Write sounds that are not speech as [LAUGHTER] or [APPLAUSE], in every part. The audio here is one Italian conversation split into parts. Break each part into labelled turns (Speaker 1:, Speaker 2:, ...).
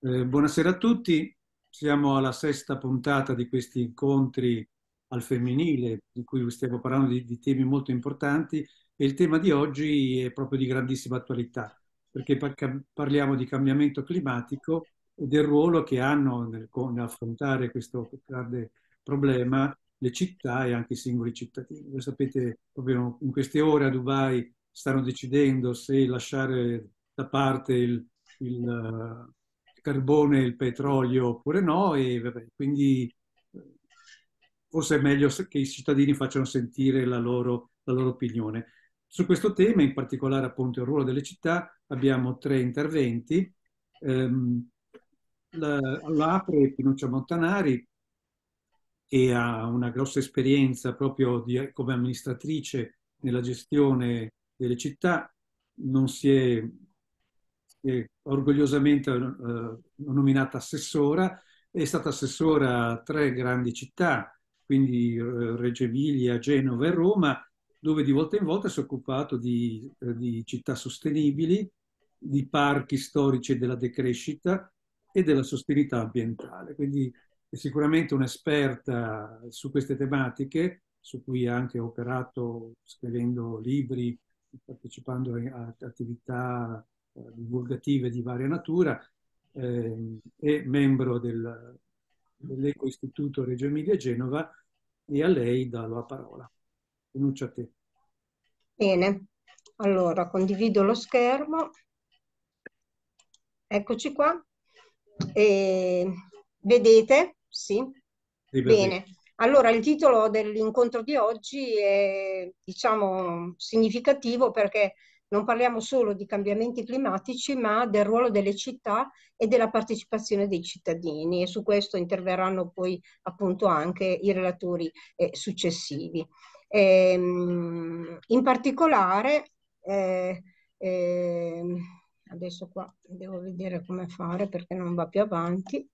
Speaker 1: Eh, buonasera a tutti, siamo alla sesta puntata di questi incontri al femminile, di cui stiamo parlando di, di, temi molto importanti e il tema di oggi è proprio di grandissima attualità, perché parliamo di cambiamento climatico e del ruolo che hanno nell'affrontare nel questo grande problema le città e anche i singoli cittadini. Lo sapete, proprio in queste ore a Dubai stanno decidendo se lasciare da parte il, il carbone e il petrolio oppure no, e vabbè, quindi forse è meglio che i cittadini facciano sentire la loro, la loro opinione. Su questo tema, in particolare appunto il ruolo delle città, abbiamo tre interventi. Um, ehm, L'apre Pinuccia Montanari, che ha una grossa esperienza proprio di, come amministratrice nella gestione delle città, non si è eh, orgogliosamente nominata assessora, è stata assessora a tre grandi città, quindi eh, Reggio Emilia, Genova e Roma, dove di volta in volta si è occupato di, eh, di città sostenibili, di parchi storici della decrescita e della sostenibilità ambientale. Quindi è sicuramente un'esperta su queste tematiche, su cui ha anche operato scrivendo libri, partecipando a attività divulgative di varia natura, eh, è membro del, dell'Eco Istituto Reggio Emilia Genova e a lei do la parola. Rinuncia a te.
Speaker 2: Bene, allora condivido lo schermo. Eccoci qua. E... Vedete? Sì. sì Bene. Allora, il titolo dell'incontro di oggi è, diciamo, significativo perché non parliamo solo di cambiamenti climatici, ma del ruolo delle città e della partecipazione dei cittadini e su questo interverranno poi appunto anche i relatori eh, successivi. E, ehm, in particolare, eh, eh, adesso qua devo vedere come fare perché non va più avanti.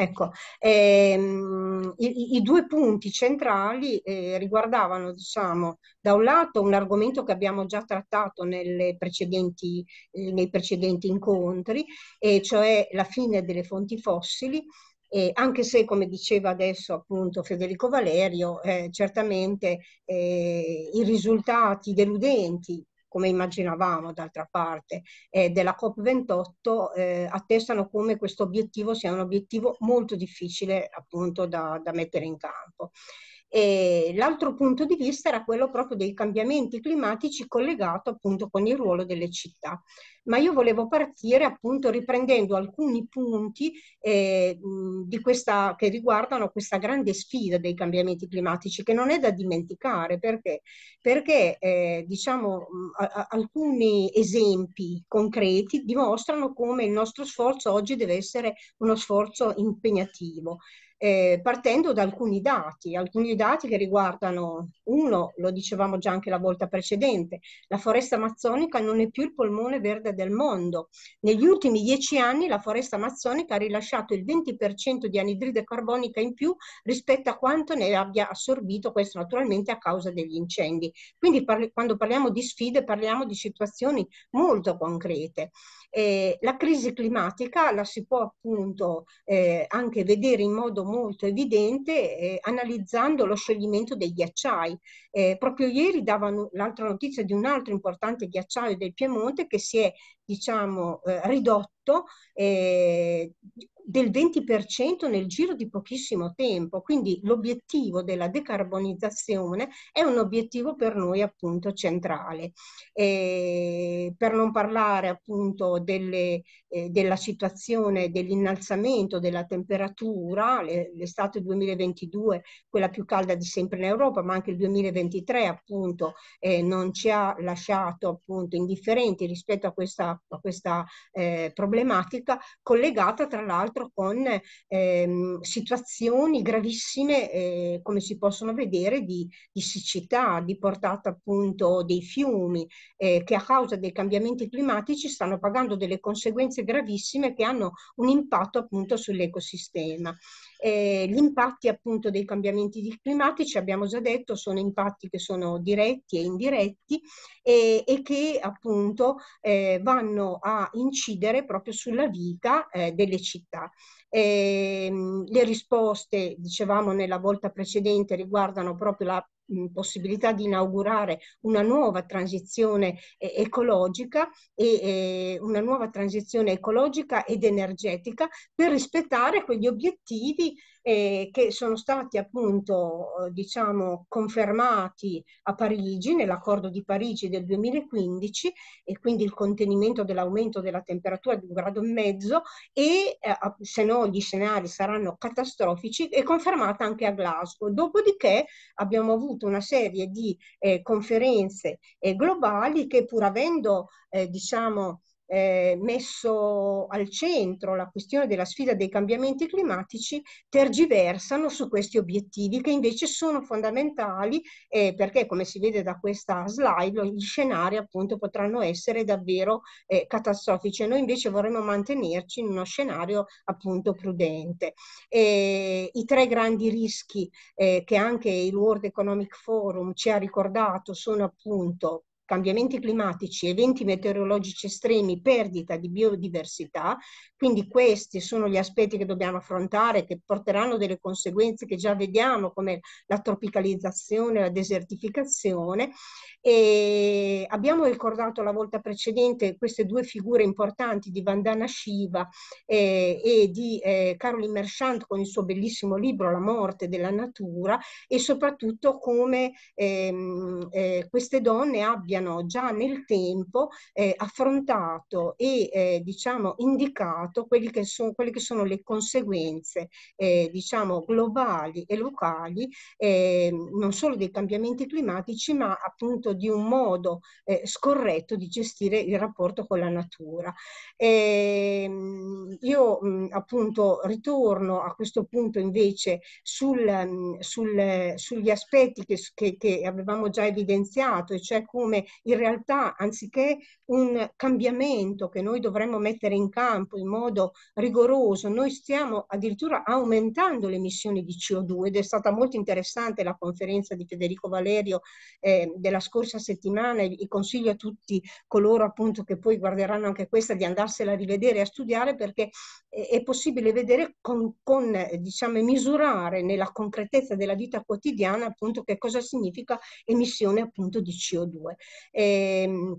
Speaker 2: Ecco, ehm, i, i, due punti centrali eh, riguardavano, diciamo, da un lato un argomento che abbiamo già trattato precedenti, eh, nei precedenti incontri, eh, cioè la fine delle fonti fossili, eh, anche se, come diceva adesso appunto Federico Valerio, eh, certamente eh, i risultati deludenti come immaginavamo d'altra parte, eh, della COP28 eh, attestano come questo obiettivo sia un obiettivo molto difficile appunto da, da mettere in campo. E l'altro punto di vista era quello proprio dei cambiamenti climatici collegato appunto con il ruolo delle città. Ma io volevo partire appunto riprendendo alcuni punti eh, questa, che riguardano questa grande sfida dei cambiamenti climatici che non è da dimenticare perché, perché eh, diciamo a, alcuni esempi concreti dimostrano come il nostro sforzo oggi deve essere uno sforzo impegnativo eh, partendo da alcuni dati, alcuni dati che riguardano, uno, lo dicevamo già anche la volta precedente, la foresta amazzonica non è più il polmone verde del mondo. Negli ultimi dieci anni la foresta amazzonica ha rilasciato il 20% di anidride carbonica in più rispetto a quanto ne abbia assorbito, questo naturalmente a causa degli incendi. Quindi parli, quando parliamo di sfide parliamo di situazioni molto concrete. Eh, la crisi climatica la si può appunto eh, anche vedere in modo molto evidente eh, analizzando lo scioglimento dei ghiacciai. Eh, proprio ieri davano l'altra notizia di un altro importante ghiacciaio del Piemonte che si è diciamo, eh, ridotto eh, del 20% nel giro di pochissimo tempo. Quindi l'obiettivo della decarbonizzazione è un obiettivo per noi appunto centrale. E per non parlare appunto delle, eh, della situazione dell'innalzamento della temperatura, l'estate 2022, quella più calda di sempre in Europa, ma anche il 2023 appunto eh, non ci ha lasciato appunto indifferenti rispetto a questa questa, a questa eh, problematica collegata tra l'altro con ehm, situazioni gravissime, eh, come si possono vedere, di, di, siccità, di portata appunto dei fiumi, eh, che a causa dei cambiamenti climatici stanno pagando delle conseguenze gravissime che hanno un impatto appunto sull'ecosistema. Eh, gli impatti appunto dei cambiamenti climatici, abbiamo già detto, sono impatti che sono diretti e indiretti e, e che appunto eh, vanno a incidere proprio sulla vita eh, delle città. Ehm, le risposte, dicevamo nella volta precedente, riguardano proprio la possibilità di inaugurare una nuova transizione eh, ecologica e eh, una nuova transizione ecologica ed energetica per rispettare quegli obiettivi eh, che sono stati appunto eh, diciamo, confermati a Parigi nell'accordo di Parigi del 2015 e quindi il contenimento dell'aumento della temperatura di un grado e mezzo e eh, se no gli scenari saranno catastrofici è confermata anche a Glasgow. Dopodiché abbiamo avuto una serie di eh, conferenze eh, globali che pur avendo eh, diciamo eh, messo al centro la questione della sfida dei cambiamenti climatici tergiversano su questi obiettivi che invece sono fondamentali eh, perché come si vede da questa slide gli scenari appunto potranno essere davvero eh, catastrofici e noi invece vorremmo mantenerci in uno scenario appunto prudente. E I tre grandi rischi eh, che anche il World Economic Forum ci ha ricordato sono appunto cambiamenti climatici, eventi meteorologici estremi, perdita di biodiversità. Quindi questi sono gli aspetti che dobbiamo affrontare, che porteranno delle conseguenze che già vediamo, come la tropicalizzazione, la desertificazione. E abbiamo ricordato la volta precedente queste due figure importanti di Vandana Shiva eh, e di eh, Caroline Merchant con il suo bellissimo libro La morte della natura e soprattutto come ehm, eh, queste donne abbiano abbiano già nel tempo eh, affrontato e eh, diciamo, indicato quelle che, sono, quelle che sono le conseguenze eh, diciamo, globali e locali eh, non solo dei cambiamenti climatici ma appunto di un modo eh, scorretto di gestire il rapporto con la natura. E, ehm, io mh, appunto ritorno a questo punto invece sul, mh, sul, eh, sugli aspetti che, che, che avevamo già evidenziato e cioè come in realtà anziché un cambiamento che noi dovremmo mettere in campo in modo rigoroso, noi stiamo addirittura aumentando le emissioni di CO2 ed è stata molto interessante la conferenza di Federico Valerio eh, della scorsa settimana e consiglio a tutti coloro appunto che poi guarderanno anche questa di andarsela a rivedere e a studiare perché eh, è possibile vedere con, con diciamo misurare nella concretezza della vita quotidiana appunto che cosa significa emissione appunto di CO2. E, ehm,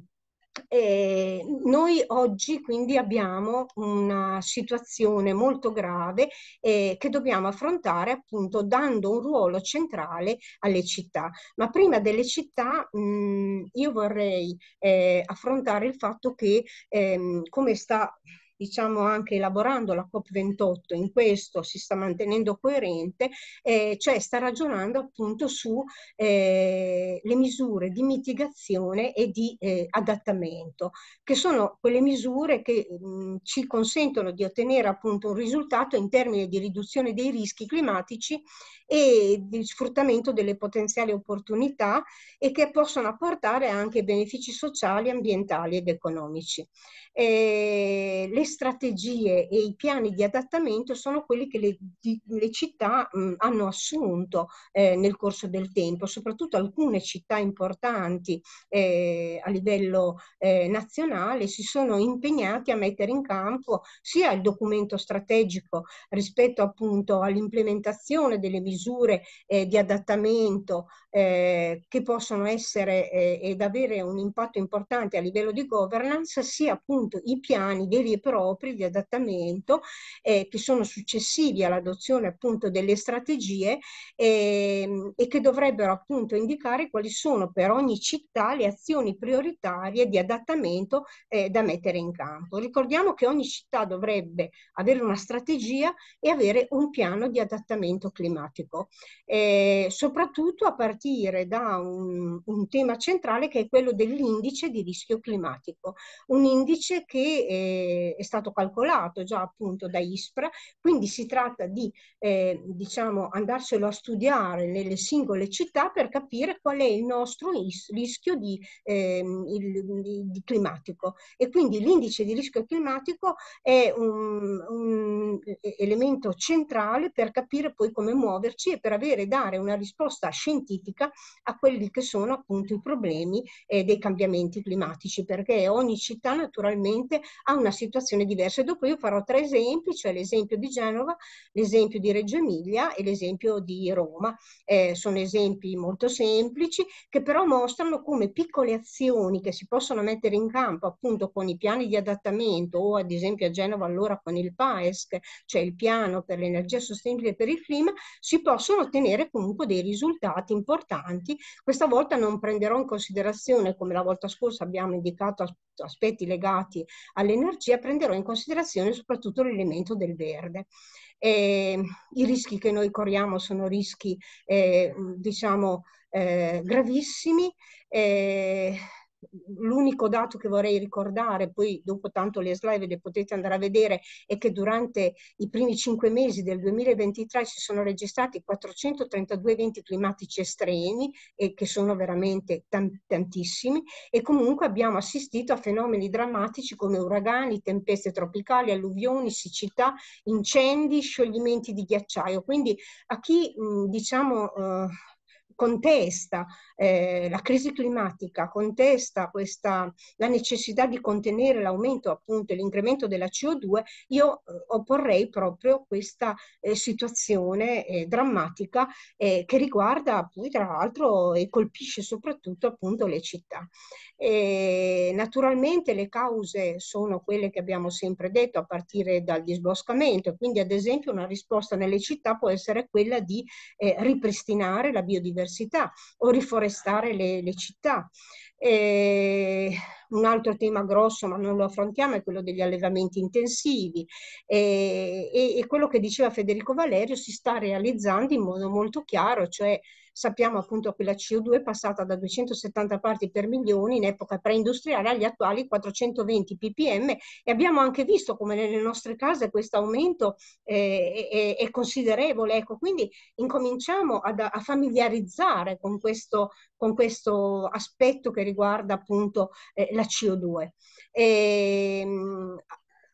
Speaker 2: e ehm, noi oggi quindi abbiamo una situazione molto grave eh, che dobbiamo affrontare appunto dando un ruolo centrale alle città. Ma prima delle città mh, mm, io vorrei eh, affrontare il fatto che ehm, come sta diciamo anche elaborando la COP28 in questo si sta mantenendo coerente, eh, cioè sta ragionando appunto sulle eh, misure di mitigazione e di eh, adattamento, che sono quelle misure che mh, mm, ci consentono di ottenere appunto un risultato in termini di riduzione dei rischi climatici e di sfruttamento delle potenziali opportunità e che possono apportare anche benefici sociali, ambientali ed economici. Eh, le strategie e i piani di adattamento sono quelli che le, di, le città mh, hanno assunto eh, nel corso del tempo, soprattutto alcune città importanti eh, a livello eh, nazionale si sono impegnati a mettere in campo sia il documento strategico rispetto appunto all'implementazione delle misure eh, di adattamento eh, che possono essere eh, ed avere un impatto importante a livello di governance, sia appunto i piani veri e propri di adattamento eh, che sono successivi all'adozione appunto delle strategie ehm, e che dovrebbero appunto indicare quali sono per ogni città le azioni prioritarie di adattamento eh, da mettere in campo. Ricordiamo che ogni città dovrebbe avere una strategia e avere un piano di adattamento climatico, eh, soprattutto a partire partire da un, un tema centrale che è quello dell'indice di rischio climatico, un indice che è, eh, è stato calcolato già appunto da ISPRA, quindi si tratta di eh, diciamo, andarselo a studiare nelle singole città per capire qual è il nostro is- rischio di, eh, il, di, di climatico. E quindi l'indice di rischio climatico è un, un elemento centrale per capire poi come muoverci e per avere dare una risposta scientifica politica a quelli che sono appunto i problemi eh, dei cambiamenti climatici, perché ogni città naturalmente ha una situazione diversa. E dopo io farò tre esempi, cioè l'esempio di Genova, l'esempio di Reggio Emilia e l'esempio di Roma. Eh, sono esempi molto semplici che però mostrano come piccole azioni che si possono mettere in campo appunto con i piani di adattamento o ad esempio a Genova allora con il PAESC, cioè il piano per l'energia sostenibile per il clima, si possono ottenere comunque dei risultati importanti importanti. Questa volta non prenderò in considerazione, come la volta scorsa abbiamo indicato aspetti legati all'energia, prenderò in considerazione soprattutto l'elemento del verde. Eh, I rischi che noi corriamo sono rischi, eh, diciamo, eh, gravissimi. Eh, L'unico dato che vorrei ricordare, poi dopo tanto le slide le potete andare a vedere, è che durante i primi cinque mesi del 2023 si sono registrati 432 eventi climatici estremi, e che sono veramente tantissimi, e comunque abbiamo assistito a fenomeni drammatici come uragani, tempeste tropicali, alluvioni, siccità, incendi, scioglimenti di ghiacciaio. Quindi a chi diciamo eh, contesta eh, la crisi climatica contesta questa, la necessità di contenere l'aumento, appunto, l'incremento della CO2, io eh, opporrei proprio questa eh, situazione eh, drammatica eh, che riguarda poi tra l'altro e colpisce soprattutto appunto le città. E, naturalmente le cause sono quelle che abbiamo sempre detto a partire dal disboscamento, quindi ad esempio una risposta nelle città può essere quella di eh, ripristinare la biodiversità o riforestare riforestare le, le città. E un altro tema grosso, ma non lo affrontiamo, è quello degli allevamenti intensivi e, e, e quello che diceva Federico Valerio si sta realizzando in modo molto chiaro, cioè Sappiamo appunto che la CO2 è passata da 270 parti per milione in epoca preindustriale agli attuali 420 ppm e abbiamo anche visto come nelle nostre case questo aumento eh, è, è, considerevole. Ecco, quindi incominciamo ad, a familiarizzare con questo, con questo aspetto che riguarda appunto eh, la CO2. E, ehm,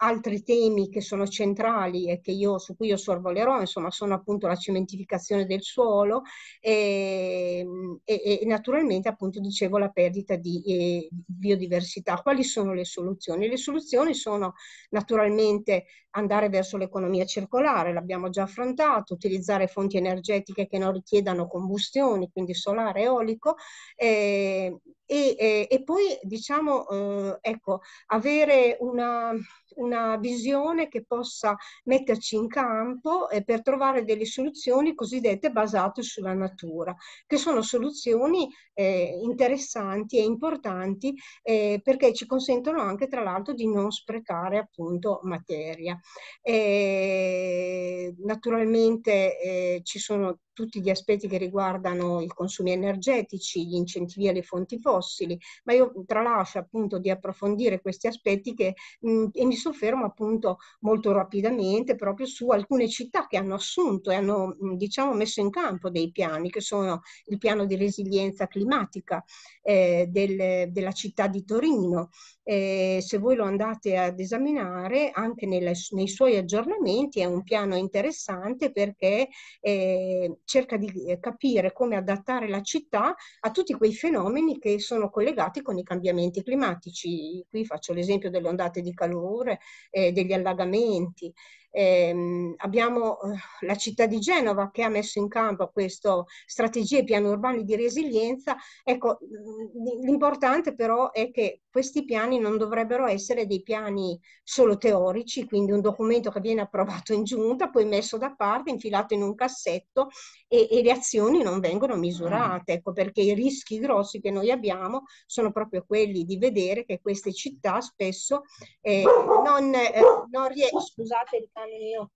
Speaker 2: altri temi che sono centrali e io, su cui io sorvolerò, insomma, sono appunto la cementificazione del suolo e, ehm, e, e naturalmente, appunto, dicevo, la perdita di eh, biodiversità. Quali sono le soluzioni? Le soluzioni sono naturalmente andare verso l'economia circolare, l'abbiamo già affrontato, utilizzare fonti energetiche che non richiedano combustioni, quindi solare, eolico, ehm, e, e, e, poi diciamo, eh, ecco, avere una, una visione che possa metterci in campo eh, per trovare delle soluzioni cosiddette basate sulla natura, che sono soluzioni eh, interessanti e importanti eh, perché ci consentono anche tra l'altro di non sprecare appunto materia. Eh, naturalmente eh, ci sono tutti gli aspetti che riguardano i consumi energetici, gli incentivi alle fonti fossili, ma io tralascio appunto di approfondire questi aspetti che, mh, mm, e mi soffermo appunto molto rapidamente proprio su alcune città che hanno assunto e hanno mh, mm, diciamo messo in campo dei piani che sono il piano di resilienza climatica eh, del, della città di Torino, eh, se voi lo andate ad esaminare anche nella, nei suoi aggiornamenti è un piano interessante perché eh, cerca di eh, capire come adattare la città a tutti quei fenomeni che sono collegati con i cambiamenti climatici. Qui faccio l'esempio delle ondate di calore, eh, degli allagamenti. Ehm, abbiamo eh, la città di Genova che ha messo in campo queste strategie piani urbani di resilienza. Ecco, mm, l'importante però è che questi piani non dovrebbero essere dei piani solo teorici, quindi un documento che viene approvato in giunta, poi messo da parte, infilato in un cassetto e, e le azioni non vengono misurate, ecco, perché i rischi grossi che noi abbiamo sono proprio quelli di vedere che queste città spesso eh, non, eh, non riescono... Scusate il cane mio.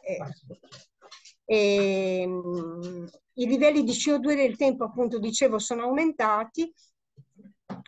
Speaker 2: Eh, eh, I livelli di CO2 del tempo, appunto, dicevo, sono aumentati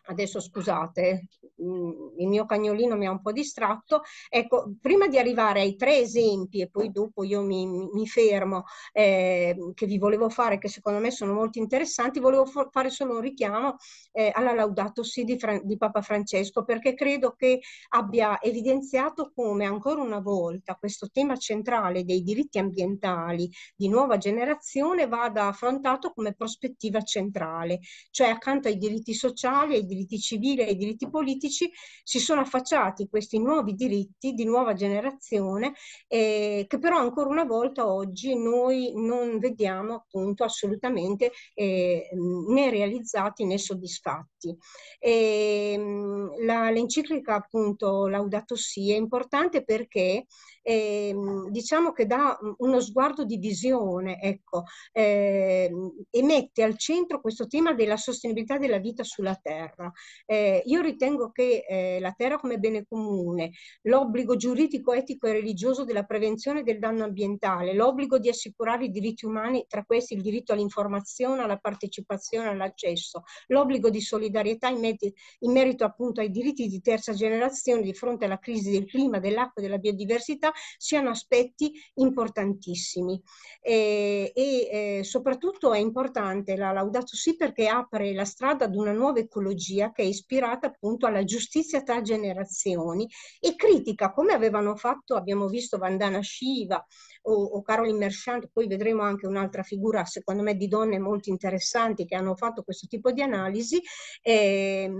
Speaker 2: adesso scusate, Mm, il mio cagnolino mi ha un po' distratto, ecco, prima di arrivare ai tre esempi e poi dopo io mi, mi fermo, eh, che vi volevo fare, che secondo me sono molto interessanti, volevo fare solo un richiamo eh, alla Laudato Si di, Fra di Papa Francesco, perché credo che abbia evidenziato come ancora una volta questo tema centrale dei diritti ambientali di nuova generazione vada affrontato come prospettiva centrale, cioè accanto ai diritti sociali, ai diritti civili, ai diritti politici, politici si sono affacciati questi nuovi diritti di nuova generazione eh, che però ancora una volta oggi noi non vediamo appunto assolutamente eh, né realizzati né soddisfatti. E, ehm, la, l'enciclica appunto Laudato Si è importante perché eh, diciamo che dà uno sguardo di visione, ecco, eh, e mette al centro questo tema della sostenibilità della vita sulla terra. Eh, io ritengo che eh, la terra come bene comune, l'obbligo giuridico, etico e religioso della prevenzione del danno ambientale, l'obbligo di assicurare i diritti umani, tra questi il diritto all'informazione, alla partecipazione, all'accesso, l'obbligo di solidarietà in, met- in merito appunto ai diritti di terza generazione di fronte alla crisi del clima, dell'acqua e della biodiversità, siano aspetti importantissimi. E, e eh, soprattutto è importante la Laudato Si perché apre la strada ad una nuova ecologia che è ispirata appunto alla giustizia tra generazioni e critica, come avevano fatto, abbiamo visto Vandana Shiva o, o Caroline Merchant, poi vedremo anche un'altra figura, secondo me, di donne molto interessanti che hanno fatto questo tipo di analisi. Eh,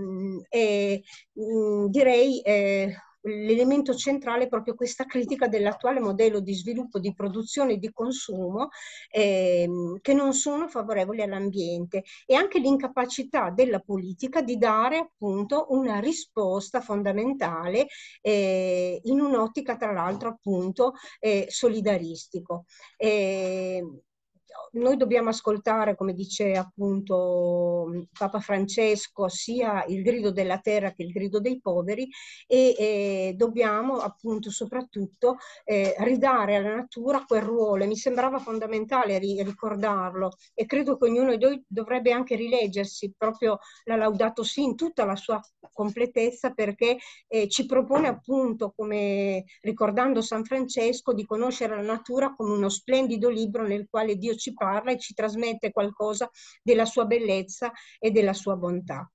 Speaker 2: eh, direi eh, l'elemento centrale è proprio questa critica dell'attuale modello di sviluppo, di produzione e di consumo ehm, che non sono favorevoli all'ambiente e anche l'incapacità della politica di dare appunto una risposta fondamentale eh, in un'ottica tra l'altro appunto eh, solidaristico. Eh, noi dobbiamo ascoltare, come dice appunto Papa Francesco, sia il grido della terra che il grido dei poveri e eh, dobbiamo appunto soprattutto eh, ridare alla natura quel ruolo. Mi sembrava fondamentale ri- ricordarlo e credo che ognuno di noi dovrebbe anche rileggersi proprio la Laudato Si in tutta la sua completezza perché eh, ci propone appunto, come ricordando San Francesco, di conoscere la natura come uno splendido libro nel quale Dio ci ci parla e ci trasmette qualcosa della sua bellezza e della sua bontà.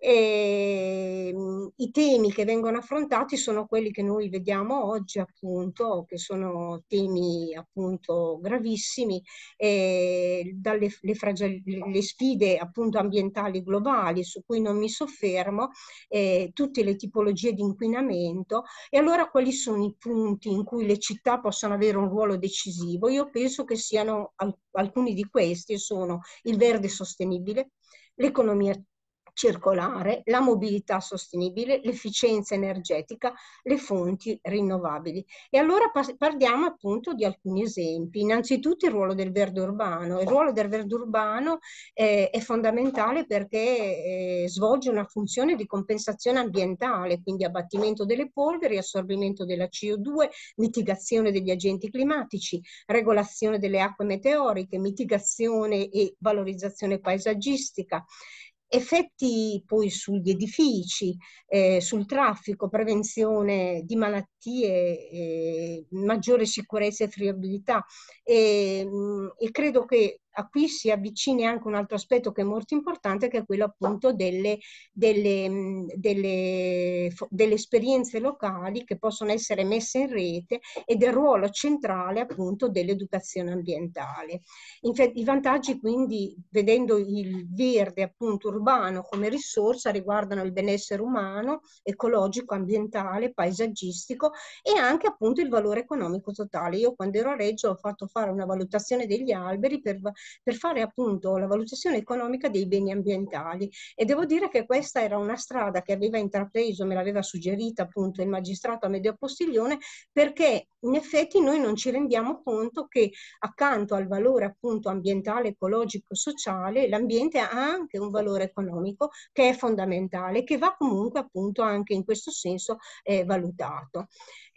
Speaker 2: E, ehm, I temi che vengono affrontati sono quelli che noi vediamo oggi, appunto, che sono temi appunto gravissimi, eh, dalle le, fragili, le sfide appunto ambientali globali su cui non mi soffermo, eh, tutte le tipologie di inquinamento. E allora quali sono i punti in cui le città possono avere un ruolo decisivo? Io penso che siano alcuni di questi sono il verde sostenibile, l'economia circolare, la mobilità sostenibile, l'efficienza energetica, le fonti rinnovabili. E allora parliamo appunto di alcuni esempi. Innanzitutto il ruolo del verde urbano. Il ruolo del verde urbano eh, è fondamentale perché eh, svolge una funzione di compensazione ambientale, quindi abbattimento delle polveri, assorbimento della CO2, mitigazione degli agenti climatici, regolazione delle acque meteoriche, mitigazione e valorizzazione paesaggistica effetti poi sugli edifici, eh, sul traffico, prevenzione di malattie, eh, maggiore sicurezza e friabilità e, mm, e credo che a qui si avvicina anche un altro aspetto che è molto importante, che è quello appunto delle, delle, mm, delle, delle esperienze locali che possono essere messe in rete e del ruolo centrale appunto dell'educazione ambientale. Infatti, I vantaggi quindi, vedendo il verde appunto urbano come risorsa, riguardano il benessere umano, ecologico, ambientale, paesaggistico e anche appunto il valore economico totale. Io quando ero a Reggio ho fatto fare una valutazione degli alberi per, per fare appunto la valutazione economica dei beni ambientali e devo dire che questa era una strada che aveva intrapreso, me l'aveva suggerita appunto il magistrato a medio Postiglione perché in effetti noi non ci rendiamo conto che accanto al valore appunto ambientale, ecologico, sociale, l'ambiente ha anche un valore economico che è fondamentale, che va comunque appunto anche in questo senso eh, valutato.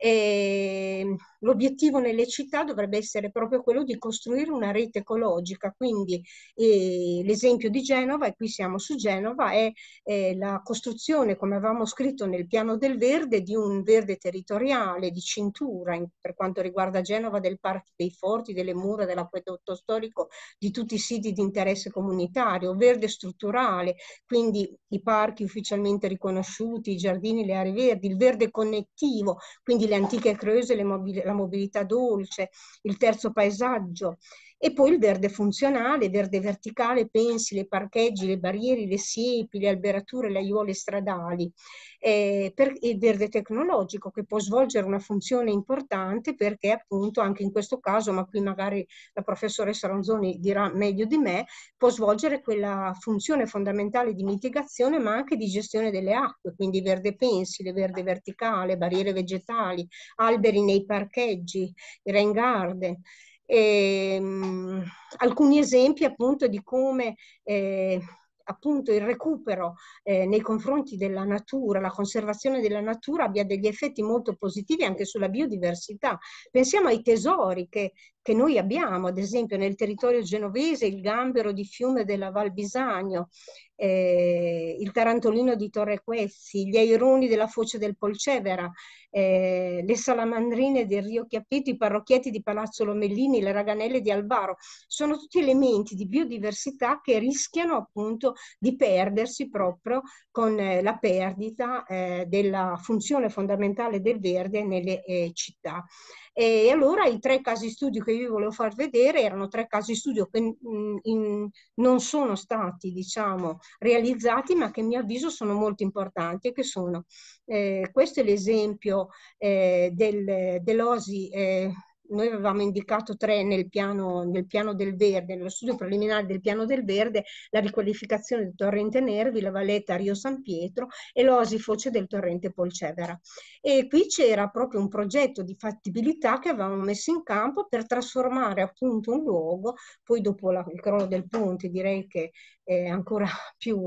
Speaker 2: E ehm, l'obiettivo nelle città dovrebbe essere proprio quello di costruire una rete ecologica, quindi eh, l'esempio di Genova, e qui siamo su Genova, è eh, la costruzione, come avevamo scritto nel piano del verde, di un verde territoriale di cintura in, per quanto riguarda Genova, del Parco dei Forti, delle mura, dell'acquedotto storico, di tutti i siti di interesse comunitario, verde strutturale, quindi i parchi ufficialmente riconosciuti, i giardini, le aree verdi, il verde connettivo, quindi le antiche creuse, la mobilità dolce, il terzo paesaggio, e poi il verde funzionale, verde verticale, pensi, le parcheggi, le barriere, le siepi, le alberature, le aiuole stradali. Eh, per, il verde tecnologico che può svolgere una funzione importante perché appunto anche in questo caso, ma qui magari la professoressa Ronzoni dirà meglio di me, può svolgere quella funzione fondamentale di mitigazione ma anche di gestione delle acque, quindi verde pensile, verde verticale, barriere vegetali, alberi nei parcheggi, rain garden ehm, alcuni esempi appunto di come eh, appunto il recupero eh, nei confronti della natura, la conservazione della natura abbia degli effetti molto positivi anche sulla biodiversità. Pensiamo ai tesori che, che noi abbiamo, ad esempio nel territorio genovese il gambero di fiume della Val Bisagno, eh, il tarantolino di Torre Quessi, gli aironi della foce del Polcevera, eh, le salamandrine del Rio Chiappeto, i parrocchietti di Palazzo Lomellini, le raganelle di Alvaro. Sono tutti elementi di biodiversità che rischiano appunto di perdersi proprio con eh, la perdita eh, della funzione fondamentale del verde nelle eh, città. E allora i tre casi studio che vi volevo far vedere erano tre casi studio che in, mm, in, non sono stati, diciamo, realizzati, ma che a mio avviso sono molto importanti e che sono, eh, questo è l'esempio eh, del, dell'OSI eh, noi avevamo indicato tre nel piano, nel piano, del verde, nello studio preliminare del piano del verde, la riqualificazione del torrente Nervi, la valetta Rio San Pietro e l'osifoce del torrente Polcevera. E qui c'era proprio un progetto di fattibilità che avevamo messo in campo per trasformare appunto un luogo, poi dopo la, il crollo del ponte direi che eh, ancora [LAUGHS] più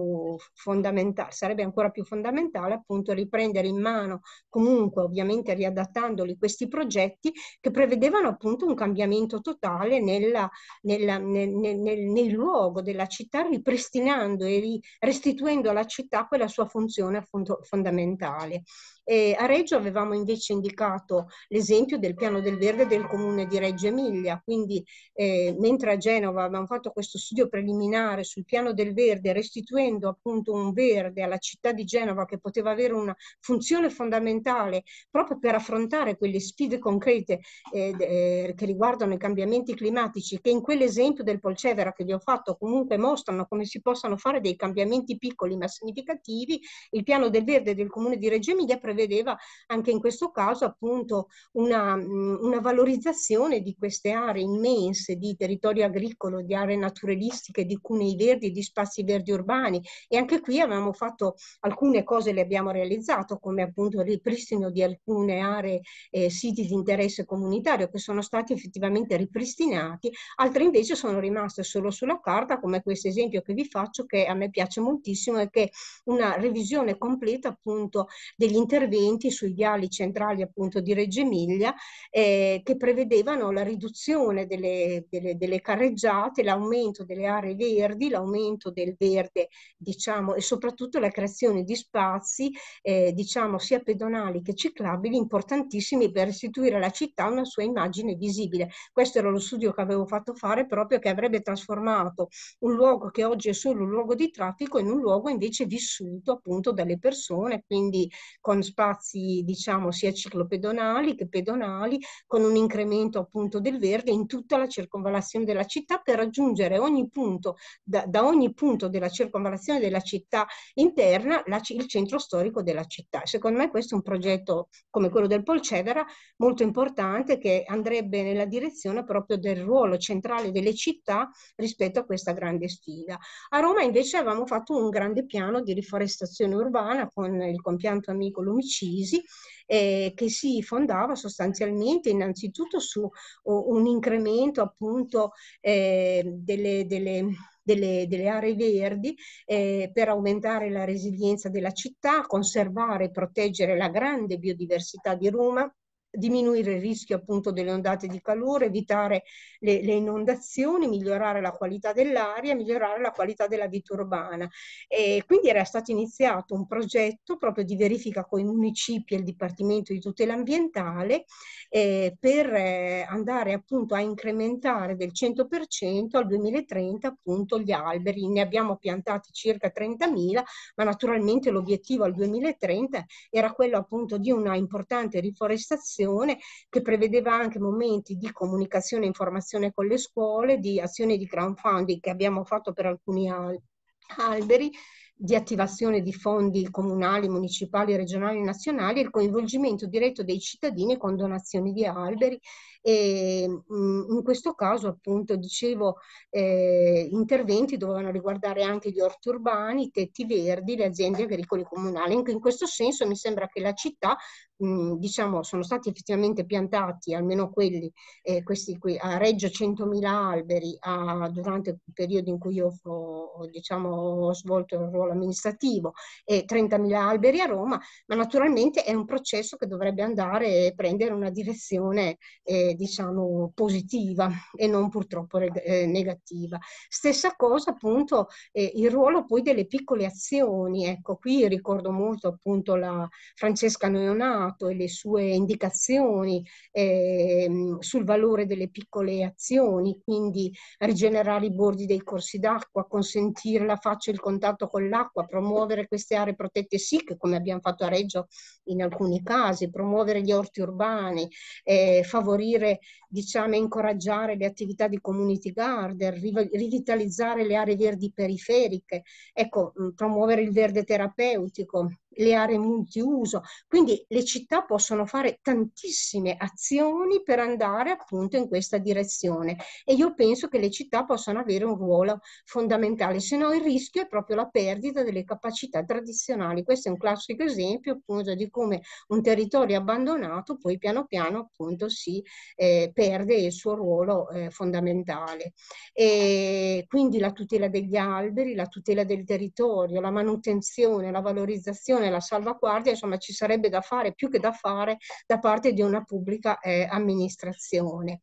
Speaker 2: fondamentale, sarebbe ancora più fondamentale appunto riprendere in mano comunque ovviamente riadattandoli questi progetti che prevedevano appunto un cambiamento totale nella, nella, nel, nel, nel, nel, luogo della città ripristinando e restituendo alla città quella sua funzione appunto fondamentale. E a Reggio avevamo invece indicato l'esempio del piano del verde del comune di Reggio Emilia, quindi eh, mentre a Genova abbiamo fatto questo studio preliminare sul piano del verde restituendo appunto un verde alla città di Genova che poteva avere una funzione fondamentale proprio per affrontare quelle sfide concrete eh, eh, che riguardano i cambiamenti climatici che in quell'esempio del Polcevera che vi ho fatto comunque mostrano come si possano fare dei cambiamenti piccoli ma significativi, il piano del verde del comune di Reggio Emilia prevede prevedeva anche in questo caso appunto una, una valorizzazione di queste aree immense di territorio agricolo, di aree naturalistiche, di cunei verdi, di spazi verdi urbani e anche qui avevamo fatto alcune cose, le abbiamo realizzato come appunto il ripristino di alcune aree, eh, siti di interesse comunitario che sono stati effettivamente ripristinati, altre invece sono rimaste solo sulla carta come questo esempio che vi faccio che a me piace moltissimo e che una revisione completa appunto degli interessi interventi sui viali centrali appunto di Reggio Emilia eh, che prevedevano la riduzione delle, delle, delle carreggiate, l'aumento delle aree verdi, l'aumento del verde diciamo e soprattutto la creazione di spazi eh, diciamo sia pedonali che ciclabili importantissimi per restituire alla città una sua immagine visibile. Questo era lo studio che avevo fatto fare proprio che avrebbe trasformato un luogo che oggi è solo un luogo di traffico in un luogo invece vissuto appunto dalle persone, quindi con spazi diciamo sia ciclopedonali che pedonali con un incremento appunto del verde in tutta la circonvallazione della città per raggiungere ogni punto, da, da ogni punto della circonvallazione della città interna la, il centro storico della città. Secondo me questo è un progetto come quello del Polcedera molto importante che andrebbe nella direzione proprio del ruolo centrale delle città rispetto a questa grande sfida. A Roma invece avevamo fatto un grande piano di riforestazione urbana con il compianto amico Lumi uccisi, eh, che si fondava sostanzialmente innanzitutto su o, un incremento appunto eh, delle, delle delle, delle, aree verdi eh, per aumentare la resilienza della città, conservare e proteggere la grande biodiversità di Roma diminuire il rischio appunto delle ondate di calore, evitare le, le inondazioni, migliorare la qualità dell'aria, migliorare la qualità della vita urbana. E quindi era stato iniziato un progetto proprio di verifica con i municipi e il Dipartimento di tutela ambientale eh, per eh, andare appunto a incrementare del 100% al 2030 appunto gli alberi. Ne abbiamo piantati circa 30.000, ma naturalmente l'obiettivo al 2030 era quello appunto di una importante riforestazione formazione che prevedeva anche momenti di comunicazione e informazione con le scuole, di azioni di crowdfunding che abbiamo fatto per alcuni alberi di attivazione di fondi comunali, municipali, regionali e nazionali e il coinvolgimento diretto dei cittadini con donazioni di alberi e mhmm, in questo caso appunto dicevo eh, interventi dovevano riguardare anche gli orti urbani, i tetti verdi, le aziende agricole comunali. Anche in questo senso mi sembra che la città, mh, mhmm, diciamo, sono stati effettivamente piantati almeno quelli, eh, questi qui, a Reggio 100.000 alberi a, durante il periodo in cui io ho, diciamo, ho svolto il ruolo amministrativo e 30.000 alberi a Roma, ma naturalmente è un processo che dovrebbe andare e prendere una direzione eh, diciamo positiva e non purtroppo eh, negativa. Stessa cosa appunto eh, il ruolo poi delle piccole azioni, ecco qui ricordo molto appunto la Francesca Neonato e le sue indicazioni eh, sul valore delle piccole azioni, quindi rigenerare i bordi dei corsi d'acqua, consentire la faccia e il contatto con l'acqua, promuovere queste aree protette SIC come abbiamo fatto a Reggio in alcuni casi, promuovere gli orti urbani, eh, favorire riuscire diciamo, a incoraggiare le attività di community garden, rivitalizzare le aree verdi periferiche, ecco, promuovere il verde terapeutico le aree multiuso. Quindi le città possono fare tantissime azioni per andare appunto in questa direzione e io penso che le città possano avere un ruolo fondamentale, se no il rischio è proprio la perdita delle capacità tradizionali. Questo è un classico esempio appunto di come un territorio abbandonato poi piano piano appunto si eh, perde il suo ruolo eh, fondamentale. E quindi la tutela degli alberi, la tutela del territorio, la manutenzione, la valorizzazione protezione, la salvaguardia, insomma ci sarebbe da fare, più che da fare, da parte di una pubblica eh, amministrazione.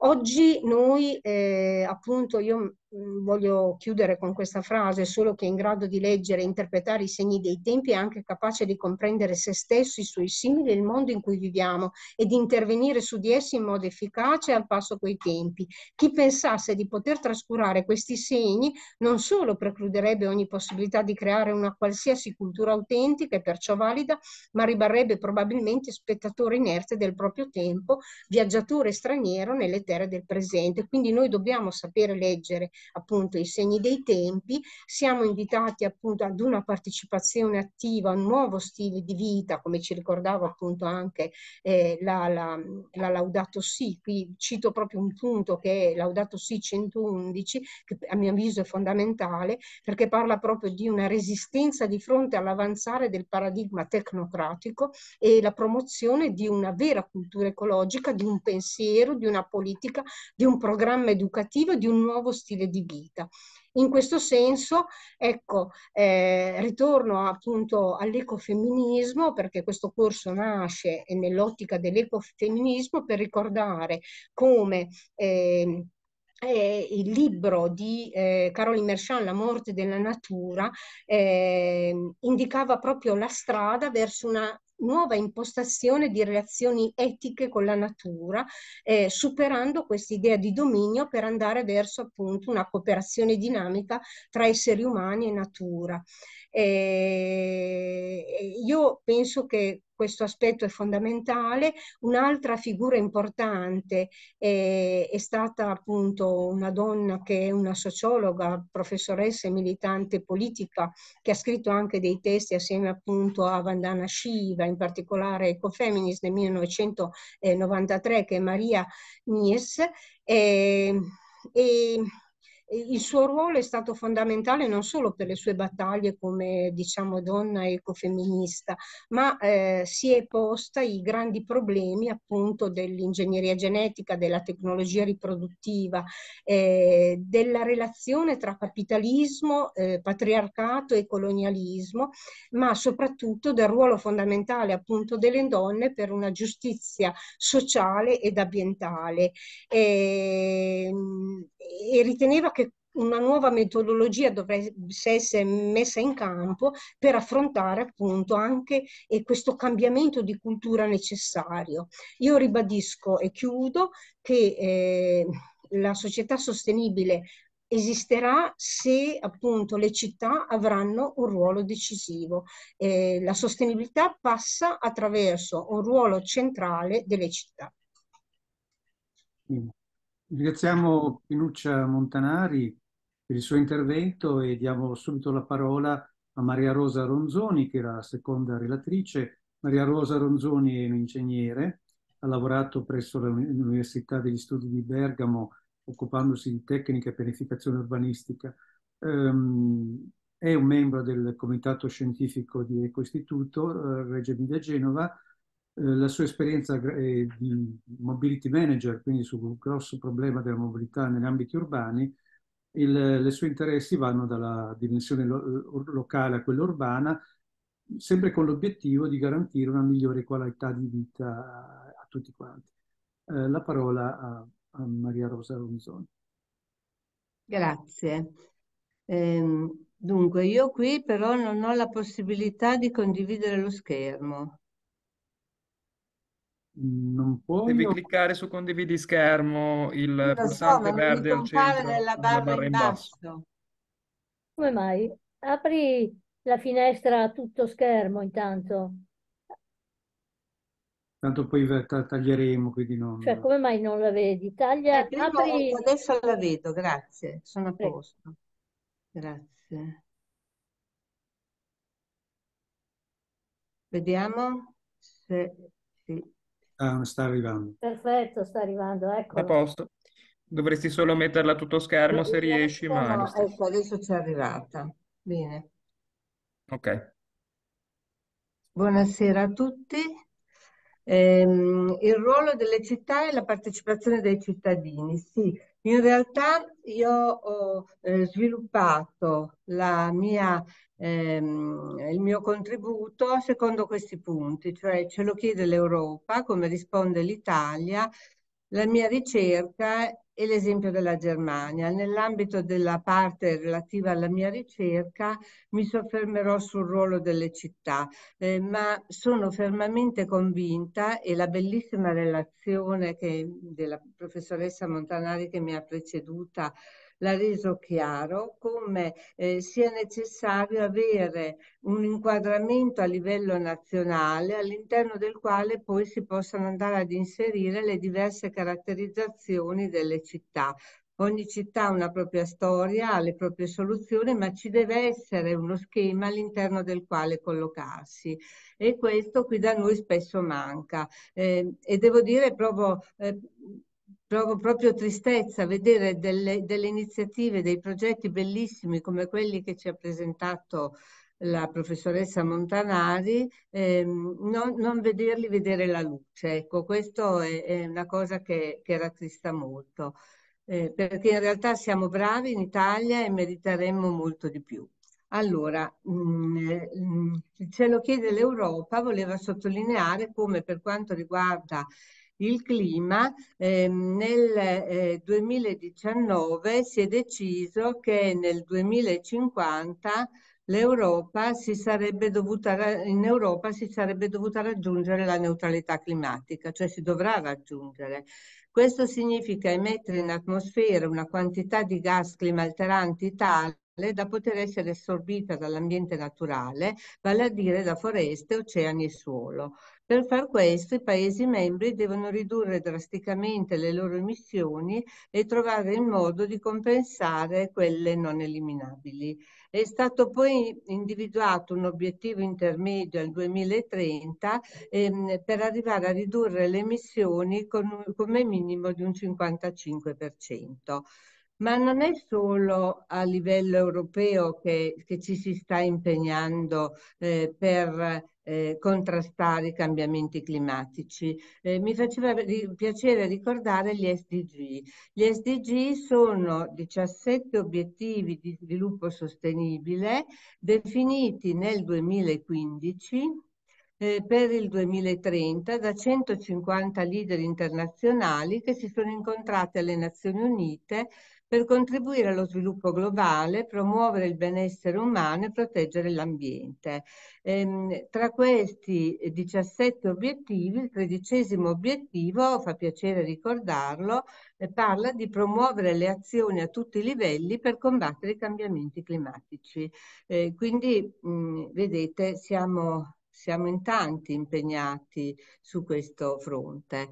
Speaker 2: Oggi noi, eh, appunto, io Mm, voglio chiudere con questa frase, solo che è in grado di leggere e interpretare i segni dei tempi è anche capace di comprendere se stesso, i suoi simili il mondo in cui viviamo e di intervenire su di essi in modo efficace al passo coi tempi. Chi pensasse di poter trascurare questi segni non solo precluderebbe ogni possibilità di creare una qualsiasi cultura autentica e perciò valida, ma ribarrebbe probabilmente spettatore inerte del proprio tempo, viaggiatore straniero nelle terre del presente. Quindi noi dobbiamo sapere leggere appunto i segni dei tempi, siamo invitati appunto ad una partecipazione attiva, a un nuovo stile di vita, come ci ricordava appunto anche eh, la, la, la, Laudato Si, qui cito proprio un punto che è Laudato Si 111, che a mio avviso è fondamentale, perché parla proprio di una resistenza di fronte all'avanzare del paradigma tecnocratico e la promozione di una vera cultura ecologica, di un pensiero, di una politica, di un programma educativo, di un nuovo stile cambio di vita. In questo senso, ecco, eh, ritorno appunto all'ecofemminismo, perché questo corso nasce nell'ottica dell'ecofemminismo per ricordare come... Eh, eh, il libro di eh, Caroline Merchant, La morte della natura, eh, indicava proprio la strada verso una nuova impostazione di relazioni etiche con la natura, eh, superando questa idea di dominio per andare verso appunto una cooperazione dinamica tra esseri umani e natura. Eh, io penso che questo aspetto è fondamentale. Un'altra figura importante è, eh, è, stata appunto una donna che è una sociologa, professoressa e militante politica, che ha scritto anche dei testi assieme appunto a Vandana Shiva, in particolare Ecofeminist nel 1993, che è Maria Nies. Ehm, e, e il suo ruolo è stato fondamentale non solo per le sue battaglie come diciamo donna ecofemminista, ma eh, si è posta i grandi problemi appunto dell'ingegneria genetica, della tecnologia riproduttiva, eh, della relazione tra capitalismo, eh, patriarcato e colonialismo, ma soprattutto del ruolo fondamentale appunto delle donne per una giustizia sociale ed ambientale. Ehm, e riteneva una nuova metodologia dovrebbe essere messa in campo per affrontare appunto anche eh, questo cambiamento di cultura necessario. Io ribadisco e chiudo che eh, la società sostenibile esisterà se appunto le città avranno un ruolo decisivo. Eh, la sostenibilità passa attraverso un ruolo centrale delle città.
Speaker 1: Ringraziamo Pinuccia Montanari per il suo intervento e diamo subito la parola a Maria Rosa Ronzoni, che è la seconda relatrice. Maria Rosa Ronzoni è un ingegnere, ha lavorato presso l'Università degli Studi di Bergamo occupandosi di tecnica e pianificazione urbanistica. Um, è un membro del comitato scientifico di Ecoistituto eh, Reggio Emilia Genova. Eh, la sua esperienza è di mobility manager, quindi sul grosso problema della mobilità negli ambiti urbani, i suoi interessi vanno dalla dimensione lo, locale a quella urbana, sempre con l'obiettivo di garantire una migliore qualità di vita a, a tutti quanti. Eh, la parola a, a Maria Rosa Ronzoni.
Speaker 3: Grazie. Ehm, dunque, io qui però non ho la possibilità di condividere lo schermo.
Speaker 1: Non può. Devi cliccare su condividi schermo, il Lo pulsante so, verde al centro. Nella barra, barra in basso.
Speaker 3: basso. Come mai? Apri la finestra a tutto schermo intanto. Tanto poi taglieremo,
Speaker 1: quindi non... Cioè,
Speaker 3: come mai non la vedi? Taglia, eh, apri... Adesso la vedo, grazie, sono a posto. Grazie. Vediamo se...
Speaker 1: Sì. Ah, sta arrivando.
Speaker 3: Perfetto, sta arrivando, ecco. A
Speaker 1: posto. Dovresti solo metterla a tutto schermo se riesci, ma... No,
Speaker 3: ecco, adesso c'è arrivata. Bene. Ok. Buonasera a tutti. Ehm, il ruolo delle città e la partecipazione dei cittadini. Sì, in realtà io ho eh, sviluppato la mia ehm, il mio contributo secondo questi punti, cioè ce lo chiede l'Europa, come risponde l'Italia, la mia ricerca e l'esempio della Germania. Nell'ambito della parte relativa alla mia ricerca mi soffermerò sul ruolo delle città, eh, ma sono fermamente convinta e la bellissima relazione che, della professoressa Montanari che mi ha preceduta l'ha reso chiaro come eh, sia necessario avere un inquadramento a livello nazionale all'interno del quale poi si possano andare ad inserire le diverse caratterizzazioni delle città. Ogni città ha una propria storia, ha le proprie soluzioni, ma ci deve essere uno schema all'interno del quale collocarsi e questo qui da noi spesso manca. Eh, e devo dire proprio eh, provo proprio tristezza vedere delle, delle, iniziative, dei progetti bellissimi come quelli che ci ha presentato la professoressa Montanari, ehm, non, non, vederli vedere la luce. Ecco, questo è, è una cosa che, che rattrista molto, eh, perché in realtà siamo bravi in Italia e meriteremmo molto di più. Allora, mh, mm, eh, mm, ce lo chiede l'Europa, voleva sottolineare come per quanto riguarda il clima, eh, nel eh, 2019 si è deciso che nel 2050 l'Europa si sarebbe dovuta, in Europa si sarebbe dovuta raggiungere la neutralità climatica, cioè si dovrà raggiungere. Questo significa emettere in atmosfera una quantità di gas climalteranti tale da poter essere assorbita dall'ambiente naturale, vale a dire da foreste, oceani e suolo. Per far questo i Paesi membri devono ridurre drasticamente le loro emissioni e trovare il modo di compensare quelle non eliminabili. È stato poi individuato un obiettivo intermedio al 2030 ehm, per arrivare a ridurre le emissioni con, come minimo di un 55%. Ma non è solo a livello europeo che, che ci si sta impegnando eh, per eh, contrastare i cambiamenti climatici. Eh, mi faceva ri piacere ricordare gli SDG. Gli SDG sono 17 obiettivi di sviluppo sostenibile definiti nel 2015 eh, per il 2030 da 150 leader internazionali che si sono incontrati alle Nazioni Unite per contribuire allo sviluppo globale, promuovere il benessere umano e proteggere l'ambiente. Ehm, tra questi 17 obiettivi, il tredicesimo obiettivo, fa piacere ricordarlo, eh, parla di promuovere le azioni a tutti i livelli per combattere i cambiamenti climatici. Eh, quindi, mh, mm, vedete, siamo siamo in tanti impegnati su questo fronte.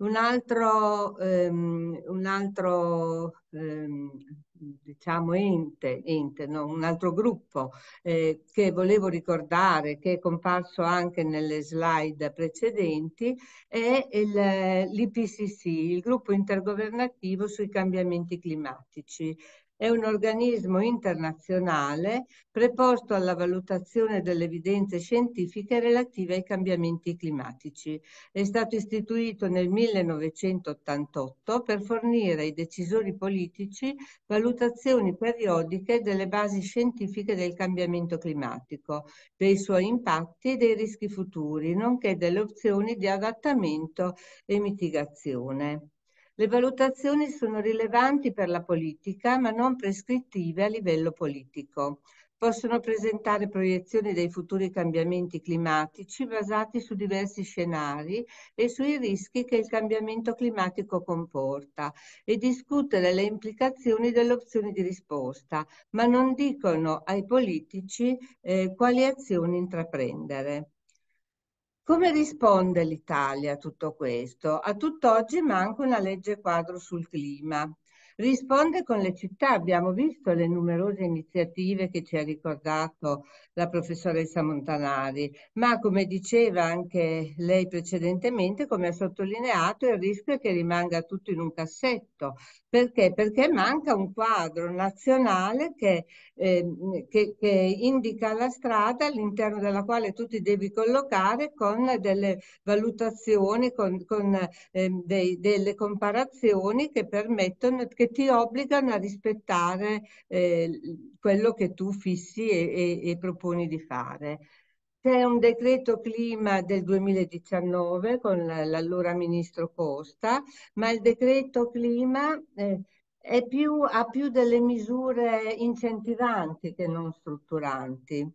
Speaker 3: Un altro, ehm, un altro ehm, diciamo ente, ente no? un altro gruppo eh, che volevo ricordare, che è comparso anche nelle slide precedenti, è eh, l'IPCC, il gruppo intergovernativo sui cambiamenti climatici, è un organismo internazionale preposto alla valutazione delle evidenze scientifiche relative ai cambiamenti climatici. È stato istituito nel 1988 per fornire ai decisori politici valutazioni periodiche delle basi scientifiche del cambiamento climatico, dei suoi impatti e dei rischi futuri, nonché delle opzioni di adattamento e mitigazione. Le valutazioni sono rilevanti per la politica, ma non prescrittive a livello politico. Possono presentare proiezioni dei futuri cambiamenti climatici basati su diversi scenari e sui rischi che il cambiamento climatico comporta e discutere le implicazioni delle opzioni di risposta, ma non dicono ai politici eh, quali azioni intraprendere. Come risponde l'Italia a tutto questo? A tutt'oggi manca una legge quadro sul clima. Risponde con le città, abbiamo visto le numerose iniziative che ci ha ricordato la professoressa Montanari, ma come diceva anche lei precedentemente, come ha sottolineato, il rischio è che rimanga tutto in un cassetto, perché? Perché manca un quadro nazionale che, eh, che, che indica la strada all'interno della quale tu ti devi collocare con delle valutazioni, con, con eh, dei, delle comparazioni che permettono, che ti obbligano a rispettare eh, quello che tu fissi e, e, e proponi di fare. C'è un decreto clima del 2019 con l'allora ministro Costa, ma il decreto clima eh, più, ha più delle misure incentivanti che non strutturanti.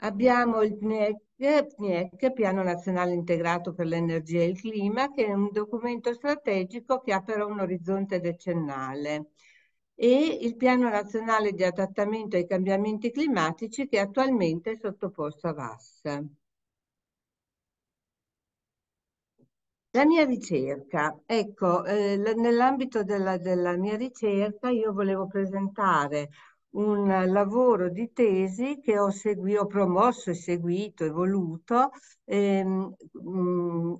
Speaker 3: Abbiamo il PNIEC, PNIEC, Piano Nazionale Integrato per l'Energia e il Clima, che è un documento strategico che ha però un orizzonte decennale e il piano nazionale di adattamento ai cambiamenti climatici che attualmente è sottoposto a VAS. La mia ricerca, ecco, eh, nell'ambito della, della, mia ricerca io volevo presentare un lavoro di tesi che ho, segui, ho promosso e seguito e voluto ehm,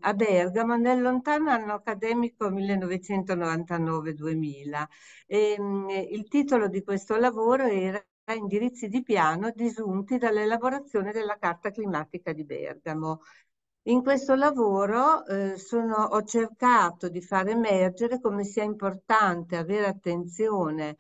Speaker 3: a Bergamo nel lontano anno accademico 1999-2000. Ehm, il titolo di questo lavoro era indirizzi di piano disunti dall'elaborazione della Carta climatica di Bergamo. In questo lavoro eh, sono, ho cercato di far emergere come sia importante avere attenzione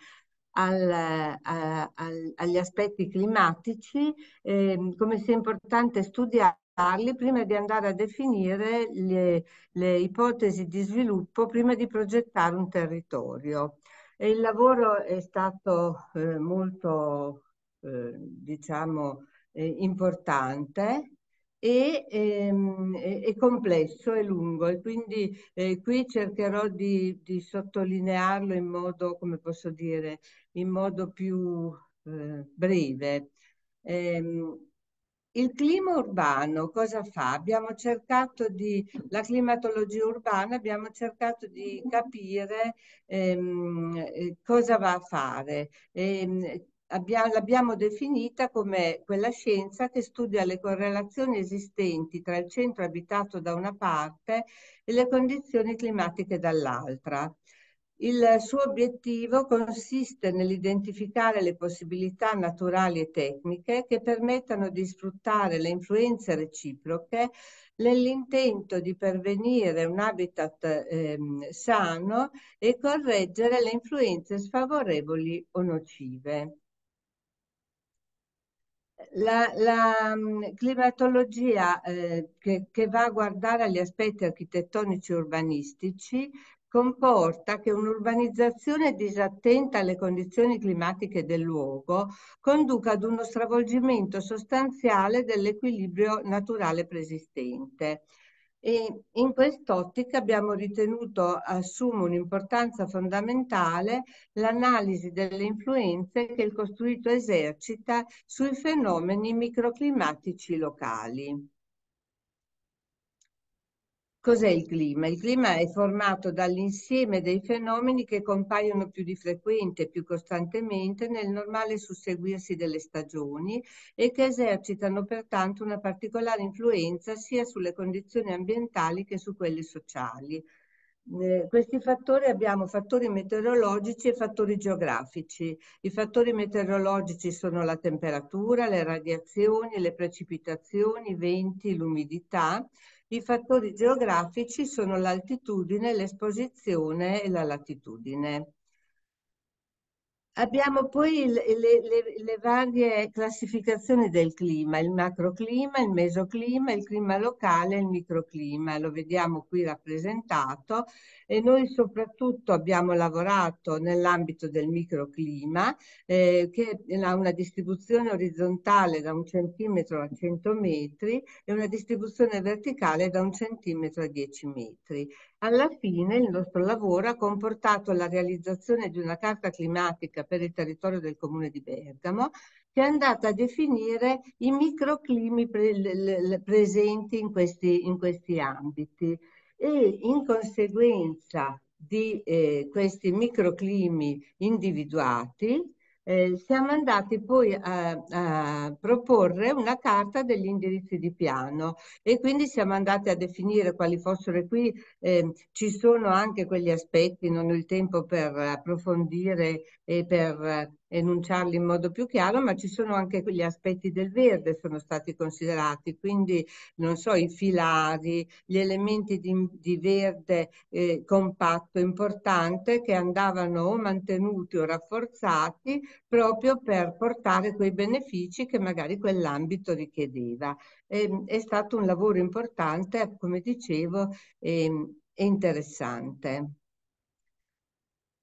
Speaker 3: al, a, eh, al, agli aspetti climatici, eh, come sia importante studiarli prima di andare a definire le, le, ipotesi di sviluppo, prima di progettare un territorio. E il lavoro è stato eh, molto, eh, diciamo, eh, importante e, ehm, è complesso e lungo e quindi eh, qui cercherò di, di, sottolinearlo in modo, come posso dire, in modo più eh, breve. Ehm, il clima urbano cosa fa? Abbiamo cercato di, la climatologia urbana, abbiamo cercato di capire ehm, eh, cosa va a fare, ehm, abbiamo, l'abbiamo definita come quella scienza che studia le correlazioni esistenti tra il centro abitato da una parte e le condizioni climatiche dall'altra. Il suo obiettivo consiste nell'identificare le possibilità naturali e tecniche che permettano di sfruttare le influenze reciproche nell'intento di pervenire un habitat ehm, sano e correggere le influenze sfavorevoli o nocive. La, la climatologia eh, che, che va a guardare agli aspetti architettonici urbanistici comporta che un'urbanizzazione disattenta alle condizioni climatiche del luogo conduca ad uno stravolgimento sostanziale dell'equilibrio naturale preesistente e in quest'ottica abbiamo ritenuto assuma un'importanza fondamentale l'analisi delle influenze che il costruito esercita sui fenomeni microclimatici locali. Cos'è il clima? Il clima è formato dall'insieme dei fenomeni che compaiono più di frequente, e più costantemente nel normale susseguirsi delle stagioni e che esercitano pertanto una particolare influenza sia sulle condizioni ambientali che su quelle sociali. Eh, questi fattori abbiamo fattori meteorologici e fattori geografici. I fattori meteorologici sono la temperatura, le radiazioni, le precipitazioni, i venti, l'umidità. I fattori geografici sono l'altitudine, l'esposizione e la latitudine. Abbiamo poi le, le, le, varie classificazioni del clima, il macroclima, il mesoclima, il clima locale e il microclima, lo vediamo qui rappresentato e noi soprattutto abbiamo lavorato nell'ambito del microclima eh, che ha una distribuzione orizzontale da un centimetro a 100 metri e una distribuzione verticale da un centimetro a 10 metri alla fine il nostro lavoro ha comportato la realizzazione di una carta climatica per il territorio del comune di Bergamo che è andata a definire i microclimi pre presenti in questi, in questi ambiti e in conseguenza di eh, questi microclimi individuati eh, siamo andati poi a, a, proporre una carta degli indirizzi di piano e quindi siamo andati a definire quali fossero e qui eh, ci sono anche quegli aspetti, non ho il tempo per approfondire e per enunciarli in modo più chiaro, ma ci sono anche quegli aspetti del verde sono stati considerati, quindi non so, i filari, gli elementi di, di verde eh, compatto importante che andavano o mantenuti o rafforzati proprio per portare quei benefici che magari quell'ambito richiedeva. E, è stato un lavoro importante, come dicevo, e, e interessante.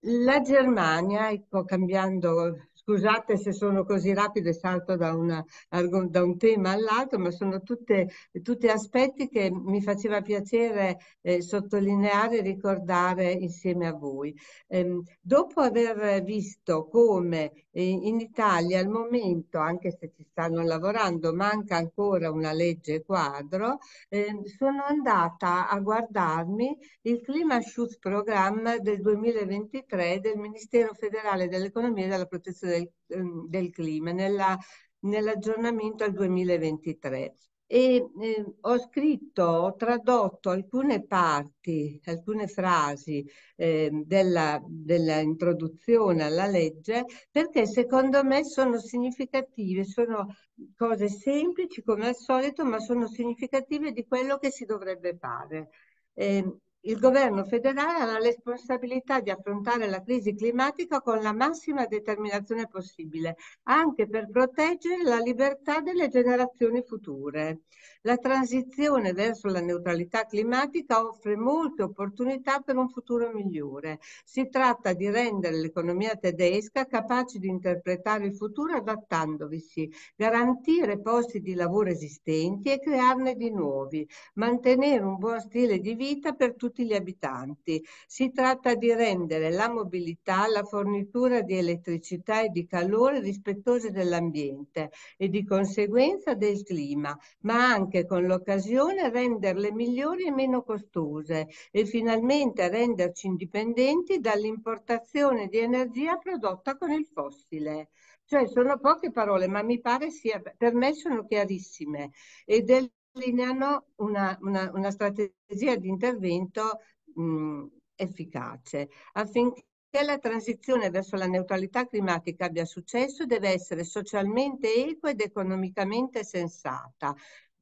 Speaker 3: La Germania, ecco, cambiando Scusate se sono così rapido e salto da, una, da un tema all'altro, ma sono tutte, tutti aspetti che mi faceva piacere eh, sottolineare e ricordare insieme a voi. Eh, dopo aver visto come eh, in Italia al momento, anche se ci stanno lavorando, manca ancora una legge quadro, ehm, sono andata a guardarmi il Klimaschutz Program del 2023 del Ministero federale dell'Economia e della Protezione del, ehm, del clima, nella, nell'aggiornamento al 2023. E, eh, ho scritto, ho tradotto alcune parti, alcune frasi eh, della, della, introduzione alla legge perché secondo me sono significative, sono cose semplici come al solito, ma sono significative di quello che si dovrebbe fare. Eh, il governo federale ha la responsabilità di affrontare la crisi climatica con la massima determinazione possibile, anche per proteggere la libertà delle generazioni future la transizione verso la neutralità climatica offre molte opportunità per un futuro migliore. Si tratta di rendere l'economia tedesca capace di interpretare il futuro adattandovisi, garantire posti di lavoro esistenti e crearne di nuovi, mantenere un buon stile di vita per tutti gli abitanti. Si tratta di rendere la mobilità, la fornitura di elettricità e di calore rispettose dell'ambiente e di conseguenza del clima, ma anche anche con l'occasione renderle migliori e meno costose e finalmente renderci indipendenti dall'importazione di energia prodotta con il fossile. Cioè sono poche parole, ma mi pare sia, per me sono chiarissime e delineano una, una, una strategia di intervento mh, efficace affinché che la transizione verso la neutralità climatica abbia successo deve essere socialmente equa ed economicamente sensata.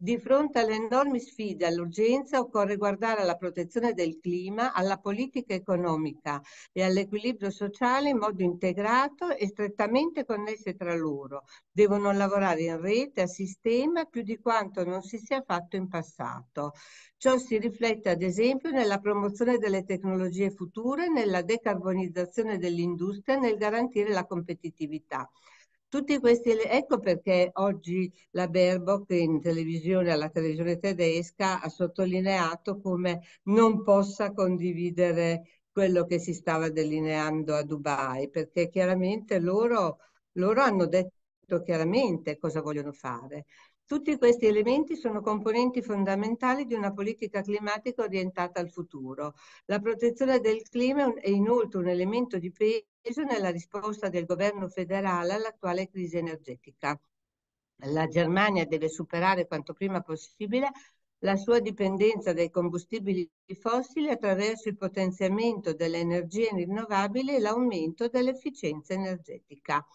Speaker 3: Di fronte alle enormi sfide, all'urgenza, occorre guardare alla protezione del clima, alla politica economica e all'equilibrio sociale in modo integrato e strettamente connesse tra loro. Devono lavorare in rete, a sistema, più di quanto non si sia fatto in passato. Ciò si riflette ad esempio nella promozione delle tecnologie future, nella decarbonizzazione dell'industria, nel garantire la competitività. Tutti questi, ecco perché oggi la Baerbock in televisione, alla televisione tedesca, ha sottolineato come non possa condividere quello che si stava delineando a Dubai, perché chiaramente loro, loro hanno detto chiaramente cosa vogliono fare. Tutti questi elementi sono componenti fondamentali di una politica climatica orientata al futuro. La protezione del clima è inoltre un elemento di peso nella risposta del governo federale all'attuale crisi energetica. La Germania deve superare quanto prima possibile la sua dipendenza dai combustibili fossili attraverso il potenziamento delle energie rinnovabili e l'aumento dell'efficienza energetica.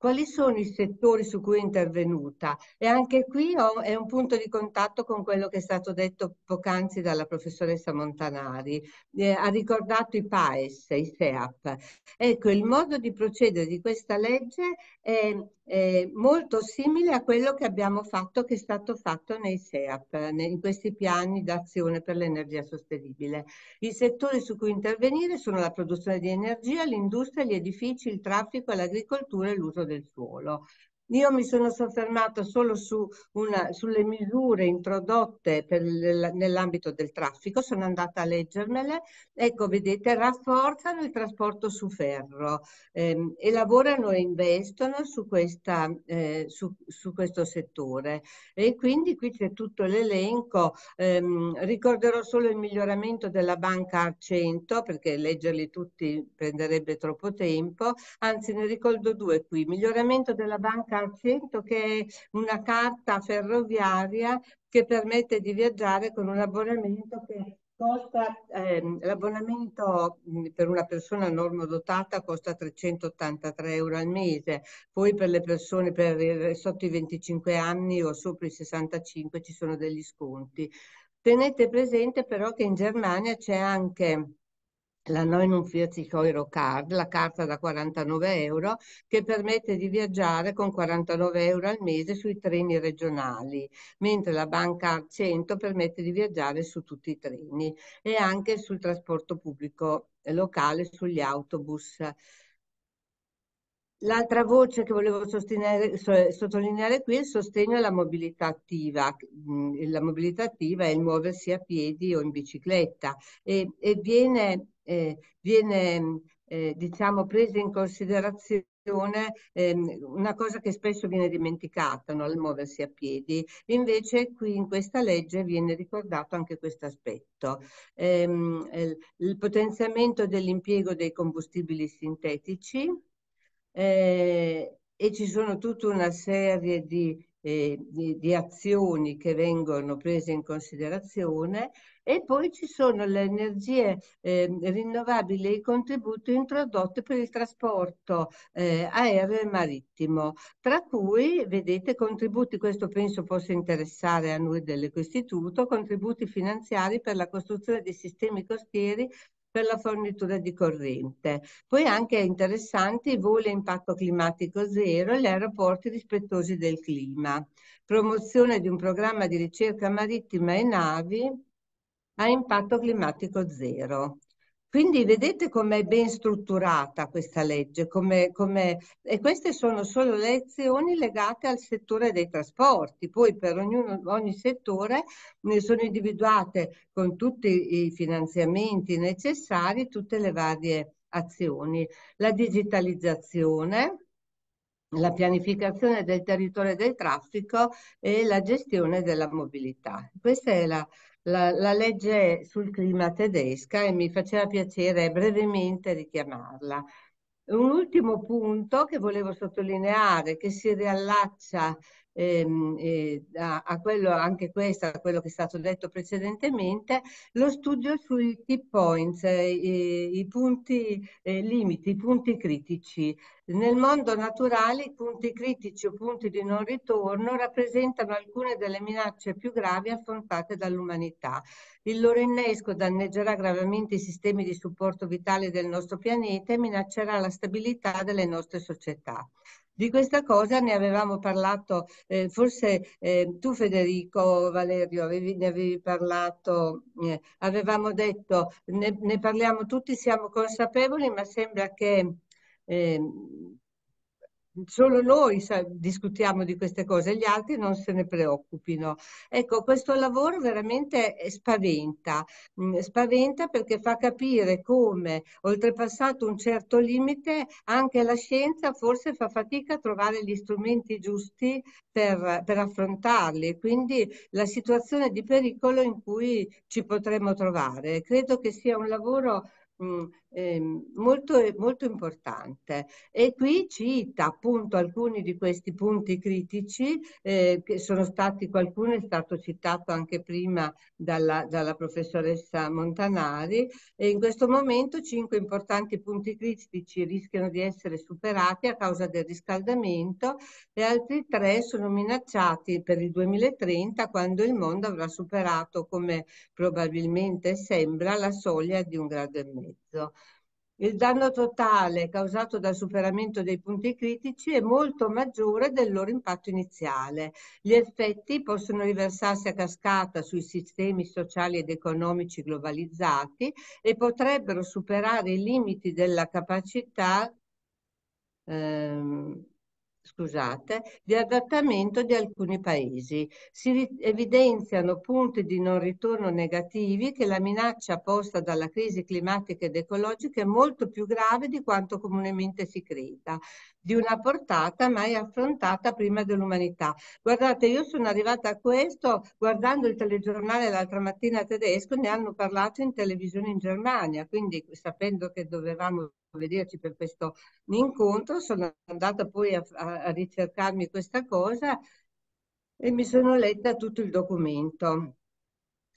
Speaker 3: Quali sono i settori su cui è intervenuta? E anche qui ho, è un punto di contatto con quello che è stato detto poc'anzi dalla professoressa Montanari. Eh, ha ricordato i PAES, i SEAP. Ecco, il modo di procedere di questa legge è eh, molto simile a quello che abbiamo fatto, che è stato fatto nei SEAP, in questi piani d'azione per l'energia sostenibile. I settori su cui intervenire sono la produzione di energia, l'industria, gli edifici, il traffico, l'agricoltura e l'uso del suolo. Io mi sono soffermata solo su una, sulle misure introdotte nell'ambito del traffico, sono andata a leggermele. Ecco, vedete, rafforzano il trasporto su ferro ehm, e lavorano e investono su, questa, eh, su, su questo settore. E quindi qui c'è tutto l'elenco. Ehm, ricorderò solo il miglioramento della banca Arcento, perché leggerli tutti prenderebbe troppo tempo. Anzi, ne ricordo due qui. Miglioramento della banca Carcento, che è una carta ferroviaria che permette di viaggiare con un abbonamento che costa, ehm, l'abbonamento mhmm, per una persona normodotata costa 383 euro al mese, poi per le persone per, sotto i 25 anni o sopra i 65 ci sono degli sconti. Tenete presente però che in Germania c'è anche la 49 Euro Card, la carta da 49 euro che permette di viaggiare con 49 euro al mese sui treni regionali, mentre la banca 100 permette di viaggiare su tutti i treni e anche sul trasporto pubblico locale, sugli autobus. L'altra voce che volevo sottolineare qui è il sostegno alla mobilità attiva. Mm, la mobilità attiva è il muoversi a piedi o in bicicletta e, e viene eh, viene eh, diciamo, presa in considerazione ehm, una cosa che spesso viene dimenticata no? al muoversi a piedi, invece qui in questa legge viene ricordato anche questo aspetto. Ehm, il potenziamento dell'impiego dei combustibili sintetici eh, e ci sono tutta una serie di, eh, di, di azioni che vengono prese in considerazione e poi ci sono le energie eh, rinnovabili e i contributi introdotti per il trasporto eh, aereo e marittimo, tra cui, vedete, contributi, questo penso possa interessare a noi dell'Ecoistituto, contributi finanziari per la costruzione di sistemi costieri per la fornitura di corrente. Poi anche interessanti i voli a impatto climatico zero e gli aeroporti rispettosi del clima. Promozione di un programma di ricerca marittima e navi a impatto climatico zero. Quindi vedete com'è ben strutturata questa legge come, come... e queste sono solo lezioni legate al settore dei trasporti, poi per ognuno, ogni settore ne sono individuate con tutti i finanziamenti necessari tutte le varie azioni. La digitalizzazione, la pianificazione del territorio del traffico e la gestione della mobilità. Questa è la, la, la legge sul clima tedesca e mi faceva piacere brevemente richiamarla. Un ultimo punto che volevo sottolineare, che si riallaccia ehm, eh, a, a, quello, anche questo, a quello che è stato detto precedentemente, lo studio sui tip points, eh, eh, i punti eh, limiti, i punti critici. Nel mondo naturale i punti critici o punti di non ritorno rappresentano alcune delle minacce più gravi affrontate dall'umanità. Il loro innesco danneggerà gravemente i sistemi di supporto vitale del nostro pianeta e minaccerà la stabilità delle nostre società. Di questa cosa ne avevamo parlato, eh, forse eh, tu Federico Valerio avevi, ne avevi parlato, eh, avevamo detto, ne, ne, parliamo tutti, siamo consapevoli, ma sembra che ehm, solo noi sa, discutiamo di queste cose, gli altri non se ne preoccupino. Ecco, questo lavoro veramente eh, spaventa, mm, spaventa perché fa capire come, oltrepassato un certo limite, anche la scienza forse fa fatica a trovare gli strumenti giusti per, per affrontarli, quindi la situazione di pericolo in cui ci potremmo trovare. Credo che sia un lavoro Mm, ehm, molto, molto importante. E qui cita appunto alcuni di questi punti critici eh, che sono stati, qualcuno è stato citato anche prima dalla, dalla professoressa Montanari, e in questo momento cinque importanti punti critici rischiano di essere superati a causa del riscaldamento e altri tre sono minacciati per il 2030 quando il mondo avrà superato, come probabilmente sembra, la soglia di un grado e mezzo mezzo. Il danno totale causato dal superamento dei punti critici è molto maggiore del loro impatto iniziale. Gli effetti possono riversarsi a cascata sui sistemi sociali ed economici globalizzati e potrebbero superare i limiti della capacità ehm, scusate, di adattamento di alcuni paesi. Si evidenziano punti di non ritorno negativi che la minaccia posta dalla crisi climatica ed ecologica è molto più grave di quanto comunemente si creda, di una portata mai affrontata prima dell'umanità. Guardate, io sono arrivata a questo guardando il telegiornale l'altra mattina tedesco, ne hanno parlato in televisione in Germania, quindi sapendo che dovevamo vederci per questo incontro, sono andata poi a, a ricercarmi questa cosa e mi sono letta tutto il documento.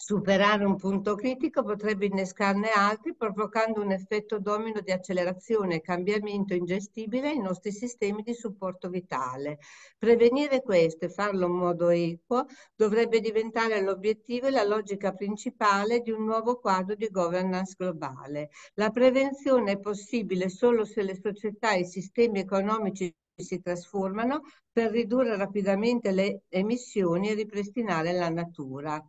Speaker 3: Superare un punto critico potrebbe innescarne altri, provocando un effetto domino di accelerazione e cambiamento ingestibile ai nostri sistemi di supporto vitale. Prevenire questo e farlo in modo equo dovrebbe diventare l'obiettivo e la logica principale di un nuovo quadro di governance globale. La prevenzione è possibile solo se le società e i sistemi economici si trasformano per ridurre rapidamente le emissioni e ripristinare la natura.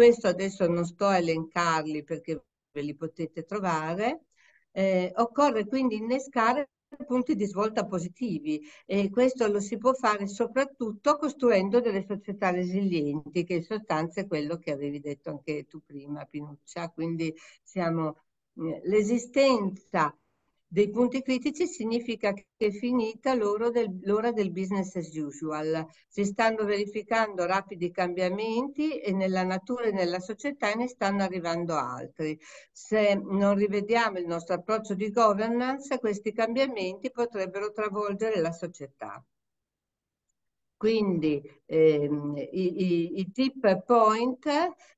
Speaker 3: Questo adesso non sto a elencarli perché ve li potete trovare. Eh, occorre quindi innescare punti di svolta positivi e questo lo si può fare soprattutto costruendo delle società resilienti che in sostanza è quello che avevi detto anche tu prima Pinuccia quindi siamo eh, l'esistenza dei punti critici significa che è finita l'ora del, l'ora del, business as usual. Si stanno verificando rapidi cambiamenti e nella natura e nella società ne stanno arrivando altri. Se non rivediamo il nostro approccio di governance, questi cambiamenti potrebbero travolgere la società. Quindi ehm, i, i, i, tip point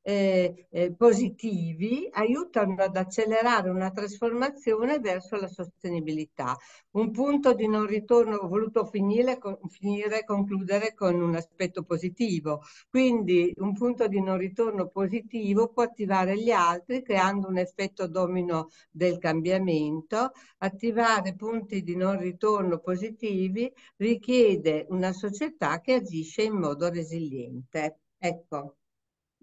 Speaker 3: eh, eh, positivi aiutano ad accelerare una trasformazione verso la sostenibilità. Un punto di non ritorno, ho voluto finire, con, finire concludere con un aspetto positivo. Quindi un punto di non ritorno positivo può attivare gli altri creando un effetto domino del cambiamento. Attivare punti di non ritorno positivi richiede una società che agisce in modo resiliente. Ecco,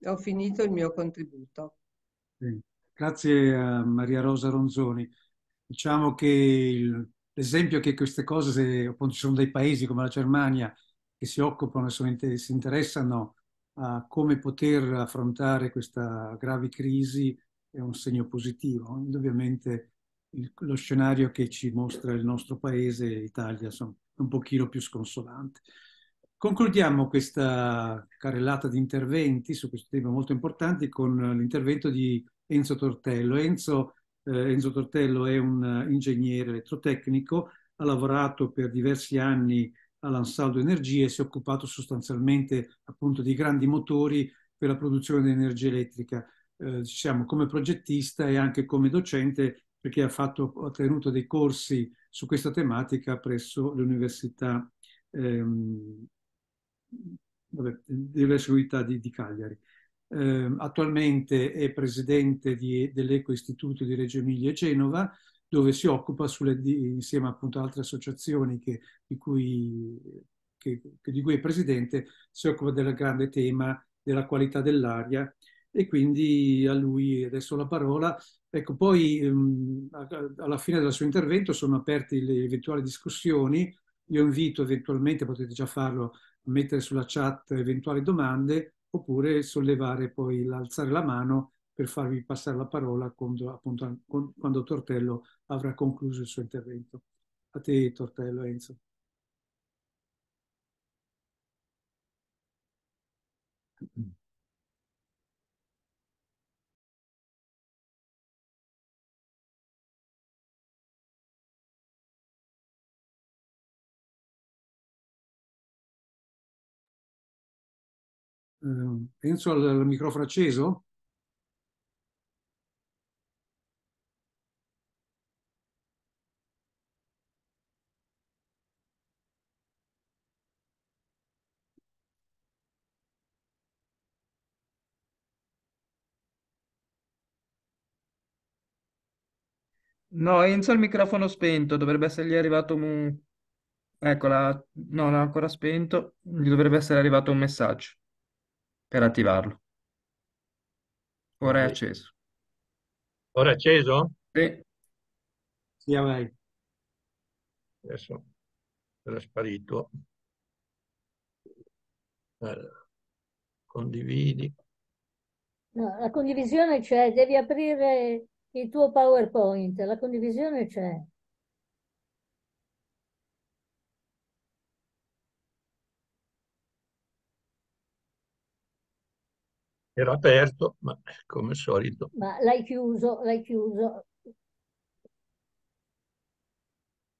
Speaker 3: ho finito il mio contributo.
Speaker 1: Grazie a Maria Rosa Ronzoni. Diciamo che l'esempio che queste cose, se, appunto ci sono dei paesi come la Germania che si occupano e si interessano a come poter affrontare questa grave crisi, è un segno positivo. Indubbiamente il, lo scenario che ci mostra il nostro paese, l'Italia, è un pochino più sconsolante. Concludiamo questa carrellata di interventi su questo tema molto importante con l'intervento di Enzo Tortello. Enzo, eh, Enzo Tortello è un eh, ingegnere elettrotecnico, ha lavorato per diversi anni all'Ansaldo Energia e si è occupato sostanzialmente appunto di grandi motori per la produzione di energia elettrica, eh, diciamo come progettista e anche come docente perché ha, fatto, ha tenuto dei corsi su questa tematica presso l'Università ehm, vabbè, diverse unità di, di Cagliari. Eh, attualmente è presidente di, dell'Eco Istituto di Reggio Emilia e Genova, dove si occupa sulle, insieme appunto ad altre associazioni che, di, cui, che, che, di, cui, è presidente, si occupa del grande tema della qualità dell'aria e quindi a lui adesso la parola. Ecco, poi ehm, alla fine del suo intervento sono aperte le eventuali discussioni, io invito eventualmente, potete già farlo, mettere sulla chat eventuali domande oppure sollevare poi l'alzare la mano per farvi passare la parola quando, appunto, quando Tortello avrà concluso il suo intervento. A te Tortello Enzo. Ehm, penso al, al microfono acceso. No, Enzo ha il microfono spento, dovrebbe essergli arrivato un... Eccola, no, l'ha ancora spento, gli dovrebbe essere arrivato un messaggio per attivarlo. Ora è acceso.
Speaker 4: Ora è acceso? Sì. Sì, vai. Adesso era sparito. Allora, condividi.
Speaker 3: No, la condivisione c'è, devi aprire il tuo PowerPoint, la condivisione c'è.
Speaker 4: era aperto, ma come al solito.
Speaker 2: Ma l'hai chiuso, l'hai chiuso.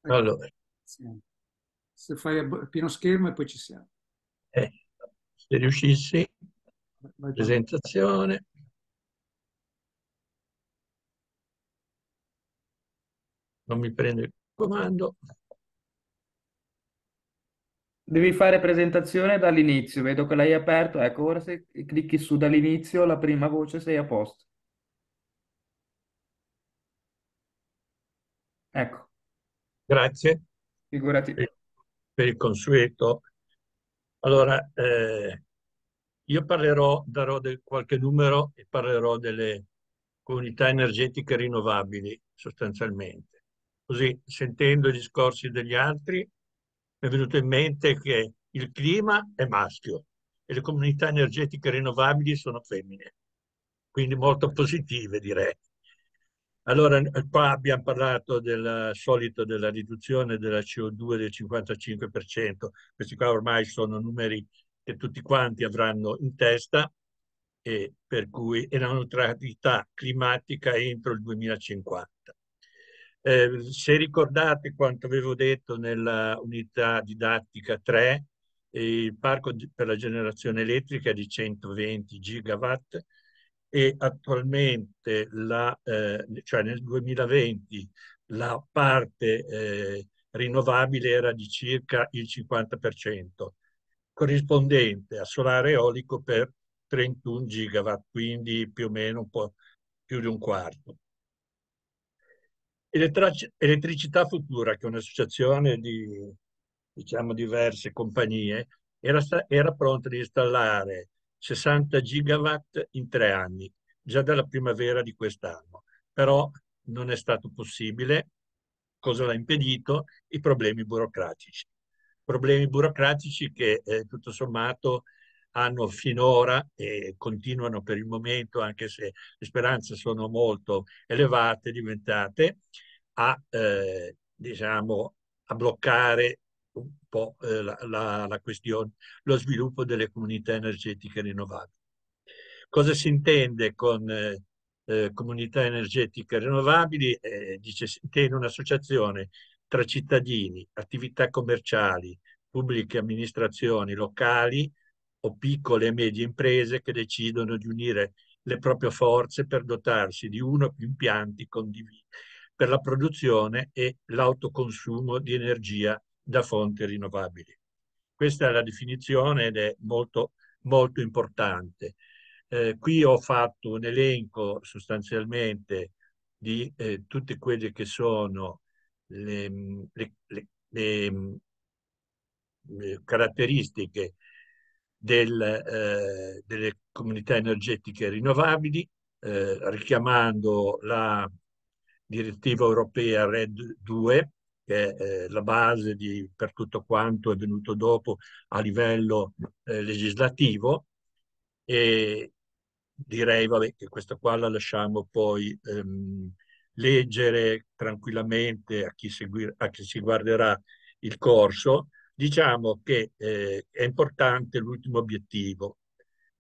Speaker 1: Ecco. Allora. Sì. Se fai pieno schermo e poi ci siamo. Eh,
Speaker 4: se riuscissi, presentazione. Non mi prendo il comando.
Speaker 1: Devi fare presentazione dall'inizio, vedo che l'hai aperto, ecco, ora se clicchi su dall'inizio, la prima voce sei a posto.
Speaker 4: Ecco, Grazie figurati. per, il consueto. Allora, eh, io parlerò, darò del, qualche numero e parlerò delle comunità energetiche rinnovabili, sostanzialmente. Così, sentendo i discorsi degli altri, mi è venuto in mente che il clima è maschio e le comunità energetiche rinnovabili sono femmine, quindi molto positive direi. Allora, eh, qua abbiamo parlato del solito della riduzione della CO2 del 55%, questi qua ormai sono numeri che tutti quanti avranno in testa, e per cui è la neutralità climatica entro il 2050. Eh, se ricordate quanto avevo detto nella unità didattica 3, il parco per la generazione elettrica è di 120 gigawatt e attualmente, la, eh, cioè nel 2020, la parte eh, rinnovabile era di circa il 50%, corrispondente a solare eolico per 31 gigawatt, quindi più o meno un po' più di un quarto. Elettricità Futura, che è un'associazione di diciamo, diverse compagnie, era, era pronta ad installare 60 gigawatt in tre anni, già dalla primavera di quest'anno, però non è stato possibile. Cosa l'ha impedito? I problemi burocratici. Problemi burocratici che eh, tutto sommato hanno finora e continuano per il momento, anche se le speranze sono molto elevate, diventate a, eh, diciamo, a bloccare un po' eh, la, la, la questione, lo sviluppo delle comunità energetiche rinnovabili. Cosa si intende con eh, eh, comunità energetiche rinnovabili? Eh, dice, si intende un'associazione tra cittadini, attività commerciali, pubbliche amministrazioni locali, o piccole e medie imprese che decidono di unire le proprie forze per dotarsi di uno o più impianti condivisi per la produzione e l'autoconsumo di energia da fonti rinnovabili. Questa è la definizione ed è molto, molto importante. Eh, qui ho fatto un elenco sostanzialmente di eh, tutte quelle che sono le, le, le, le caratteristiche del, eh, delle comunità energetiche rinnovabili, eh, richiamando la direttiva europea RED 2, che è eh, la base di, per tutto quanto è venuto dopo a livello eh, legislativo. E direi vabbè, che questa qua la lasciamo poi ehm, leggere tranquillamente a chi, segui, a chi si guarderà il corso diciamo che eh, è importante l'ultimo obiettivo,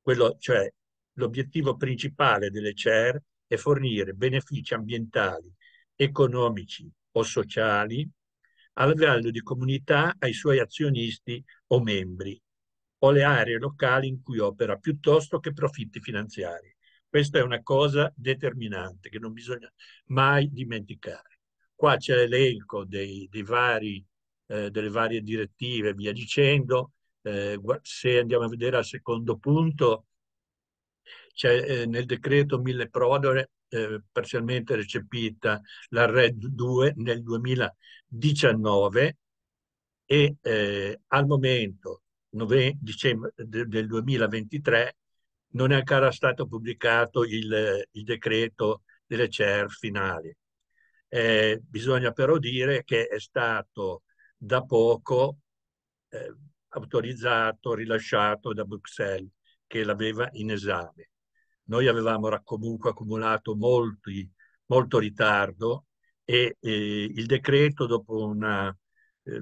Speaker 4: quello cioè l'obiettivo principale delle CER è fornire benefici ambientali, economici o sociali a livello di comunità ai suoi azionisti o membri o le aree locali in cui opera piuttosto che profitti finanziari. Questa è una cosa determinante che non bisogna mai dimenticare. Qua c'è l'elenco dei, dei vari eh, delle varie direttive e via dicendo. Eh, se andiamo a vedere al secondo punto, c'è eh, nel decreto mille prodore eh, parzialmente recepita la RED 2 nel 2019 e al momento, nove- dicembre del 2023, non è ancora stato pubblicato il, il decreto delle CER finali. Eh, bisogna però dire che è stato da poco eh, autorizzato, rilasciato da Bruxelles, che l'aveva in esame. Noi avevamo comunque accumulato molti, molto ritardo e eh, il decreto, dopo una eh,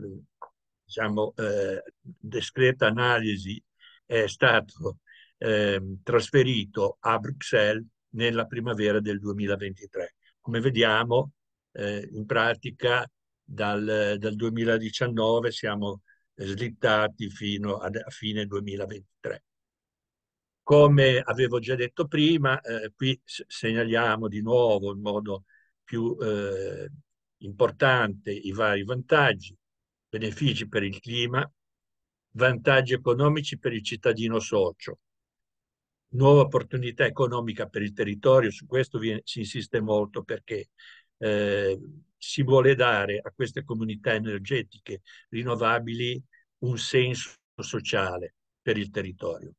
Speaker 4: diciamo, eh, discreta analisi, è stato ehm, trasferito a Bruxelles nella primavera del 2023. Come vediamo, eh, in pratica dal, dal 2019 siamo slittati fino a fine 2023. Come avevo già detto prima, eh, qui segnaliamo di nuovo in modo più eh, importante i vari vantaggi, benefici per il clima, vantaggi economici per il cittadino socio, nuova opportunità economica per il territorio, su questo viene, si insiste molto perché eh, si vuole dare a queste comunità energetiche rinnovabili un senso sociale per il territorio.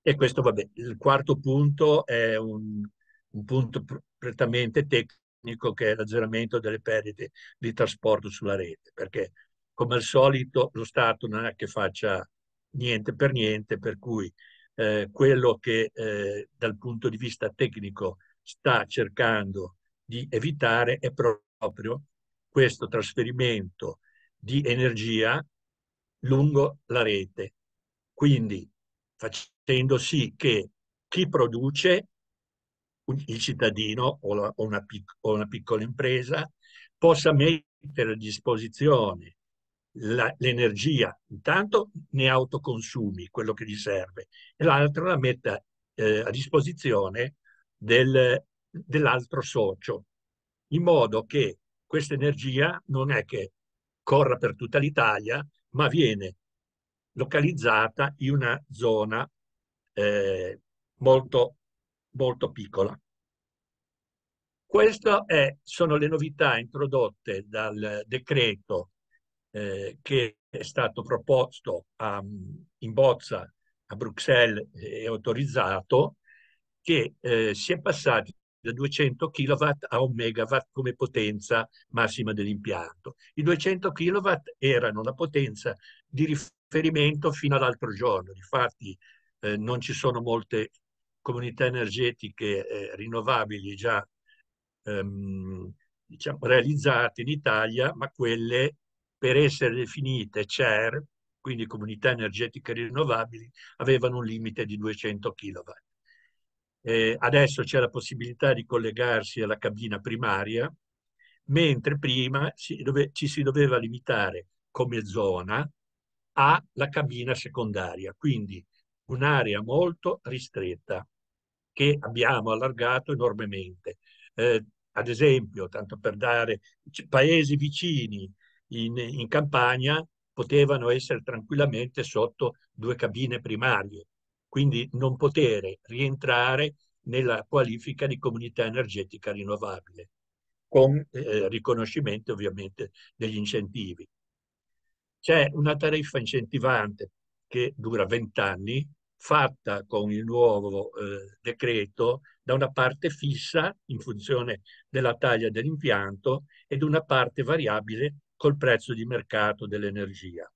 Speaker 4: E questo, va vabbè, il quarto punto è un, un punto prettamente tecnico che è l'azzeramento delle perdite di trasporto sulla rete, perché come al solito lo Stato non è che faccia niente per niente, per cui eh, quello che eh, dal punto di vista tecnico sta cercando di evitare è proprio proprio questo trasferimento di energia lungo la rete. Quindi facendo sì che chi produce, il cittadino o, una, pic o una, piccola impresa, possa mettere a disposizione l'energia, intanto ne autoconsumi quello che gli serve, e l'altro la metta eh, a disposizione del, dell'altro socio, in modo che questa energia non è che corra per tutta l'Italia, ma viene localizzata in una zona eh, molto, molto piccola. Queste sono le novità introdotte dal decreto eh, che è stato proposto a, in bozza a Bruxelles e autorizzato, che eh, si è passati da 200 kW a 1 MW come potenza massima dell'impianto. I 200 kW erano la potenza di riferimento fino all'altro giorno, infatti eh, non ci sono molte comunità energetiche eh, rinnovabili già ehm, diciamo, realizzate in Italia, ma quelle per essere definite CER, quindi comunità energetiche rinnovabili, avevano un limite di 200 kW. Eh, adesso c'è la possibilità di collegarsi alla cabina primaria, mentre prima si dove, ci si doveva limitare come zona alla cabina secondaria, quindi un'area molto ristretta che abbiamo allargato enormemente. Eh, ad esempio, tanto per dare paesi vicini in, in campagna potevano essere tranquillamente sotto due cabine primarie, quindi non poter rientrare nella qualifica di comunità energetica rinnovabile, con eh, riconoscimento ovviamente degli incentivi. C'è una tariffa incentivante che dura 20 anni, fatta con il nuovo eh, decreto da una parte fissa in funzione della taglia dell'impianto ed una parte variabile col prezzo di mercato dell'energia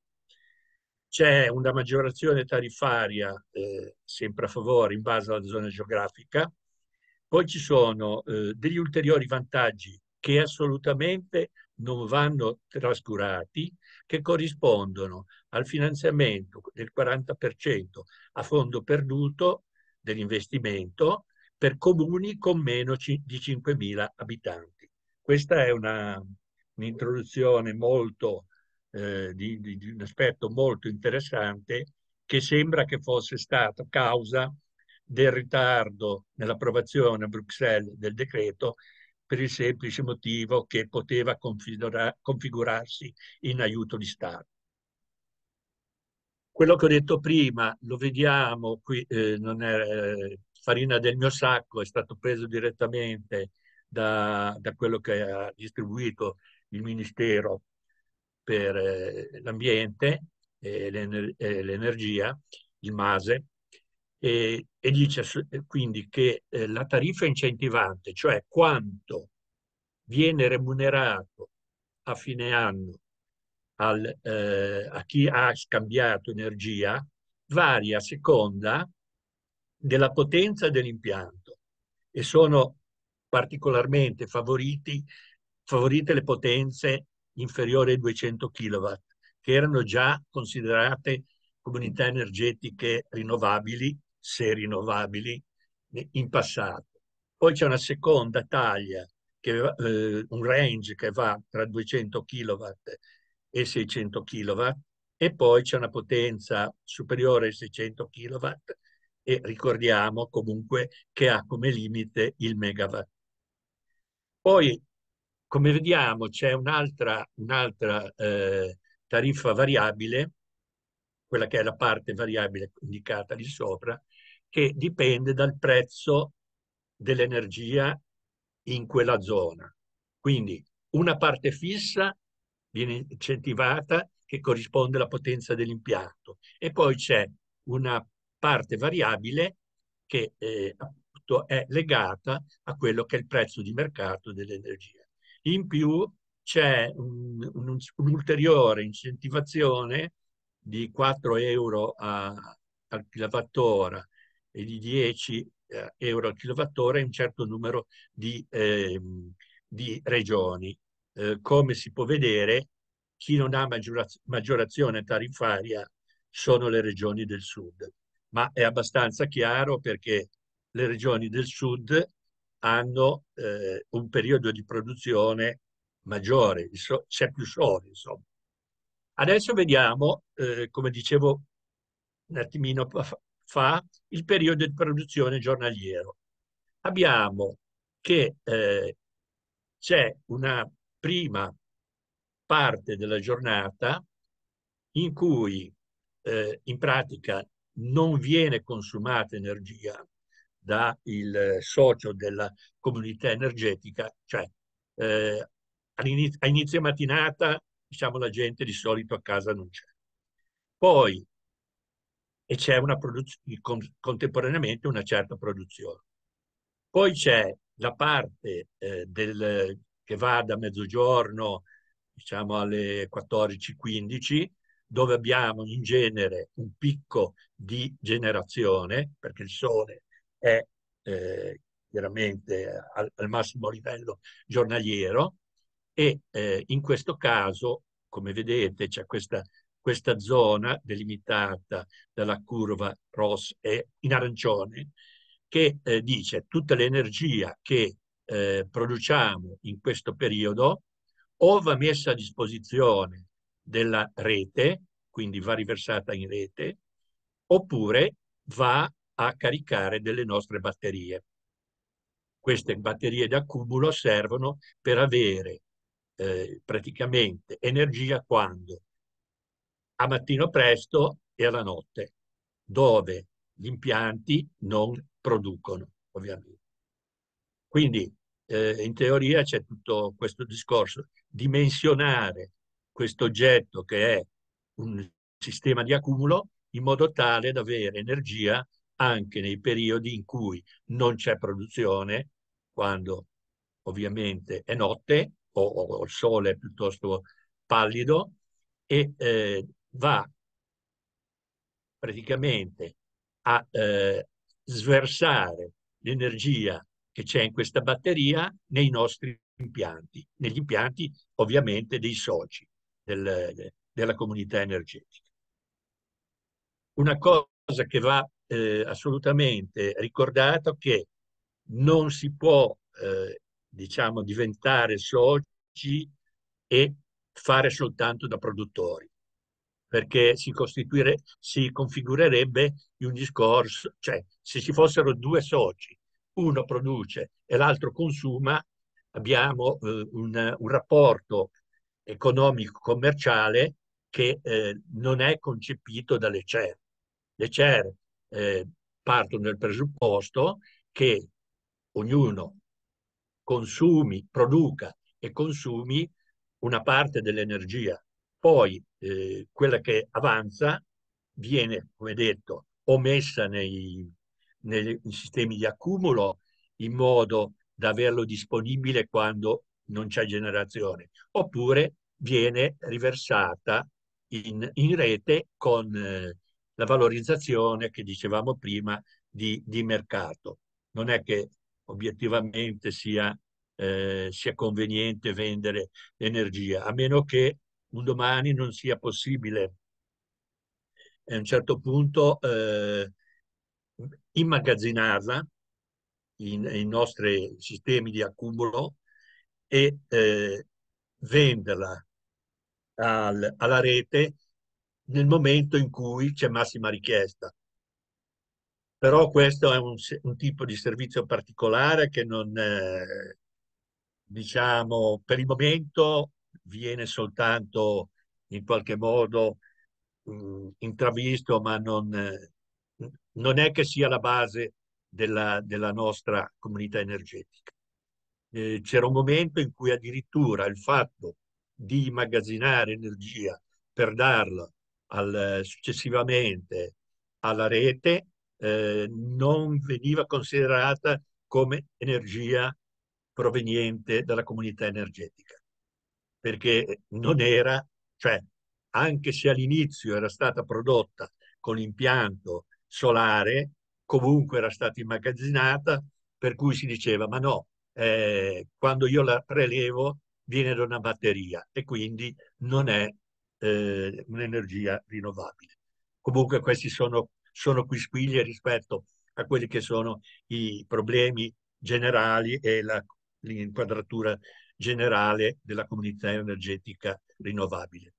Speaker 4: c'è una maggiorazione tariffaria eh, sempre a favore in base alla zona geografica, poi ci sono eh, degli ulteriori vantaggi che assolutamente non vanno trascurati, che corrispondono al finanziamento del 40% a fondo perduto dell'investimento per comuni con meno di 5.000 abitanti. Questa è una, un'introduzione molto eh, di, di, di, un aspetto molto interessante che sembra che fosse stato causa del ritardo nell'approvazione a Bruxelles del decreto per il semplice motivo che poteva configura, configurarsi in aiuto di Stato. Quello che ho detto prima lo vediamo qui, eh, non è eh, farina del mio sacco, è stato preso direttamente da, da quello che ha distribuito il Ministero per eh, l'ambiente, l'energia, il MASE, e, dice quindi che eh, la tariffa incentivante, cioè quanto viene remunerato a fine anno al, eh, a chi ha scambiato energia, varia a seconda della potenza dell'impianto e sono particolarmente favoriti, favorite le potenze inferiore ai 200 kW, che erano già considerate comunità energetiche rinnovabili, se rinnovabili, eh, in passato. Poi c'è una seconda taglia, che, eh, un range che va tra 200 kW e 600 kW, e poi c'è una potenza superiore ai 600 kW e ricordiamo comunque che ha come limite il megawatt. Poi come vediamo c'è un'altra, un'altra eh, tariffa variabile, quella che è la parte variabile indicata lì sopra, che dipende dal prezzo dell'energia in quella zona. Quindi una parte fissa viene incentivata che corrisponde alla potenza dell'impianto e poi c'è una parte variabile che eh, è legata a quello che è il prezzo di mercato dell'energia. In più c'è un'ulteriore un, un [LAUGHS] incentivazione di 4 euro a, al kilowattora e di 10 eh, euro al kilowattora in un certo numero di, eh, di regioni. Eh, come si può vedere, chi non ha maggiorazione tariffaria sono le regioni del sud, ma è abbastanza chiaro perché le regioni del sud hanno eh, un periodo di produzione maggiore, c'è più sole, insomma. Adesso vediamo, eh, come dicevo un attimino fa, il periodo di produzione giornaliero. Abbiamo che eh, c'è una prima parte della giornata in cui eh, in pratica non viene consumata energia da il eh, socio della comunità energetica, cioè eh, all'inizio, a inizio mattinata diciamo, la gente di solito a casa non c'è. Poi e c'è una produzione contemporaneamente una certa produzione. Poi c'è la parte eh, del, che va da mezzogiorno diciamo alle 14.15 dove abbiamo in genere un picco di generazione perché il sole è eh, chiaramente al, al, massimo livello giornaliero e eh, in questo caso, come vedete, c'è questa, questa zona delimitata dalla curva rossa e in arancione che eh, dice tutta l'energia che eh, produciamo in questo periodo o va messa a disposizione della rete, quindi va riversata in rete, oppure va a caricare delle nostre batterie. Queste batterie d'accumulo servono per avere eh, praticamente energia quando? A mattino presto e alla notte, dove gli impianti non producono, ovviamente. Quindi eh, in teoria c'è tutto questo discorso. Dimensionare questo oggetto che è un sistema di accumulo in modo tale da avere energia anche nei periodi in cui non c'è produzione, quando ovviamente è notte o, o il sole è piuttosto pallido e eh, va praticamente a eh, sversare l'energia che c'è in questa batteria nei nostri impianti, negli impianti ovviamente dei soci del, della comunità energetica. Una cosa che va eh, assolutamente ricordato che non si può, eh, diciamo, diventare soci e fare soltanto da produttori, perché si, si configurerebbe in un discorso, cioè se ci fossero due soci, uno produce e l'altro consuma, abbiamo eh, un, un, rapporto economico-commerciale che eh, non è concepito dalle CER. Le CER eh, parto dal presupposto che ognuno consumi, produca e consumi una parte dell'energia, poi eh, quella che avanza viene, come detto, omessa nei, nei sistemi di accumulo in modo da averlo disponibile quando non c'è generazione, oppure viene riversata in, in rete con eh, la valorizzazione che dicevamo prima di, di mercato. Non è che obiettivamente sia, eh, sia conveniente vendere energia, a meno che un domani non sia possibile eh, a un certo punto eh, immagazzinarla in, nei nostri sistemi di accumulo e eh, venderla al, alla rete nel momento in cui c'è massima richiesta. Però questo è un, un tipo di servizio particolare che non, eh, diciamo, per il momento viene soltanto in qualche modo mh, mm, intravisto, ma non, eh, non, è che sia la base della, della nostra comunità energetica. Eh, c'era un momento in cui addirittura il fatto di immagazzinare energia per darla al, eh, successivamente alla rete eh, non veniva considerata come energia proveniente dalla comunità energetica, perché non era, cioè anche se all'inizio era stata prodotta con impianto solare, comunque era stata immagazzinata, per cui si diceva ma no, eh, quando io la prelevo viene da una batteria e quindi non è eh, l'energia rinnovabile. Comunque questi sono, sono quisquiglie rispetto a quelli che sono i problemi generali e la, l'inquadratura generale della comunità energetica rinnovabile.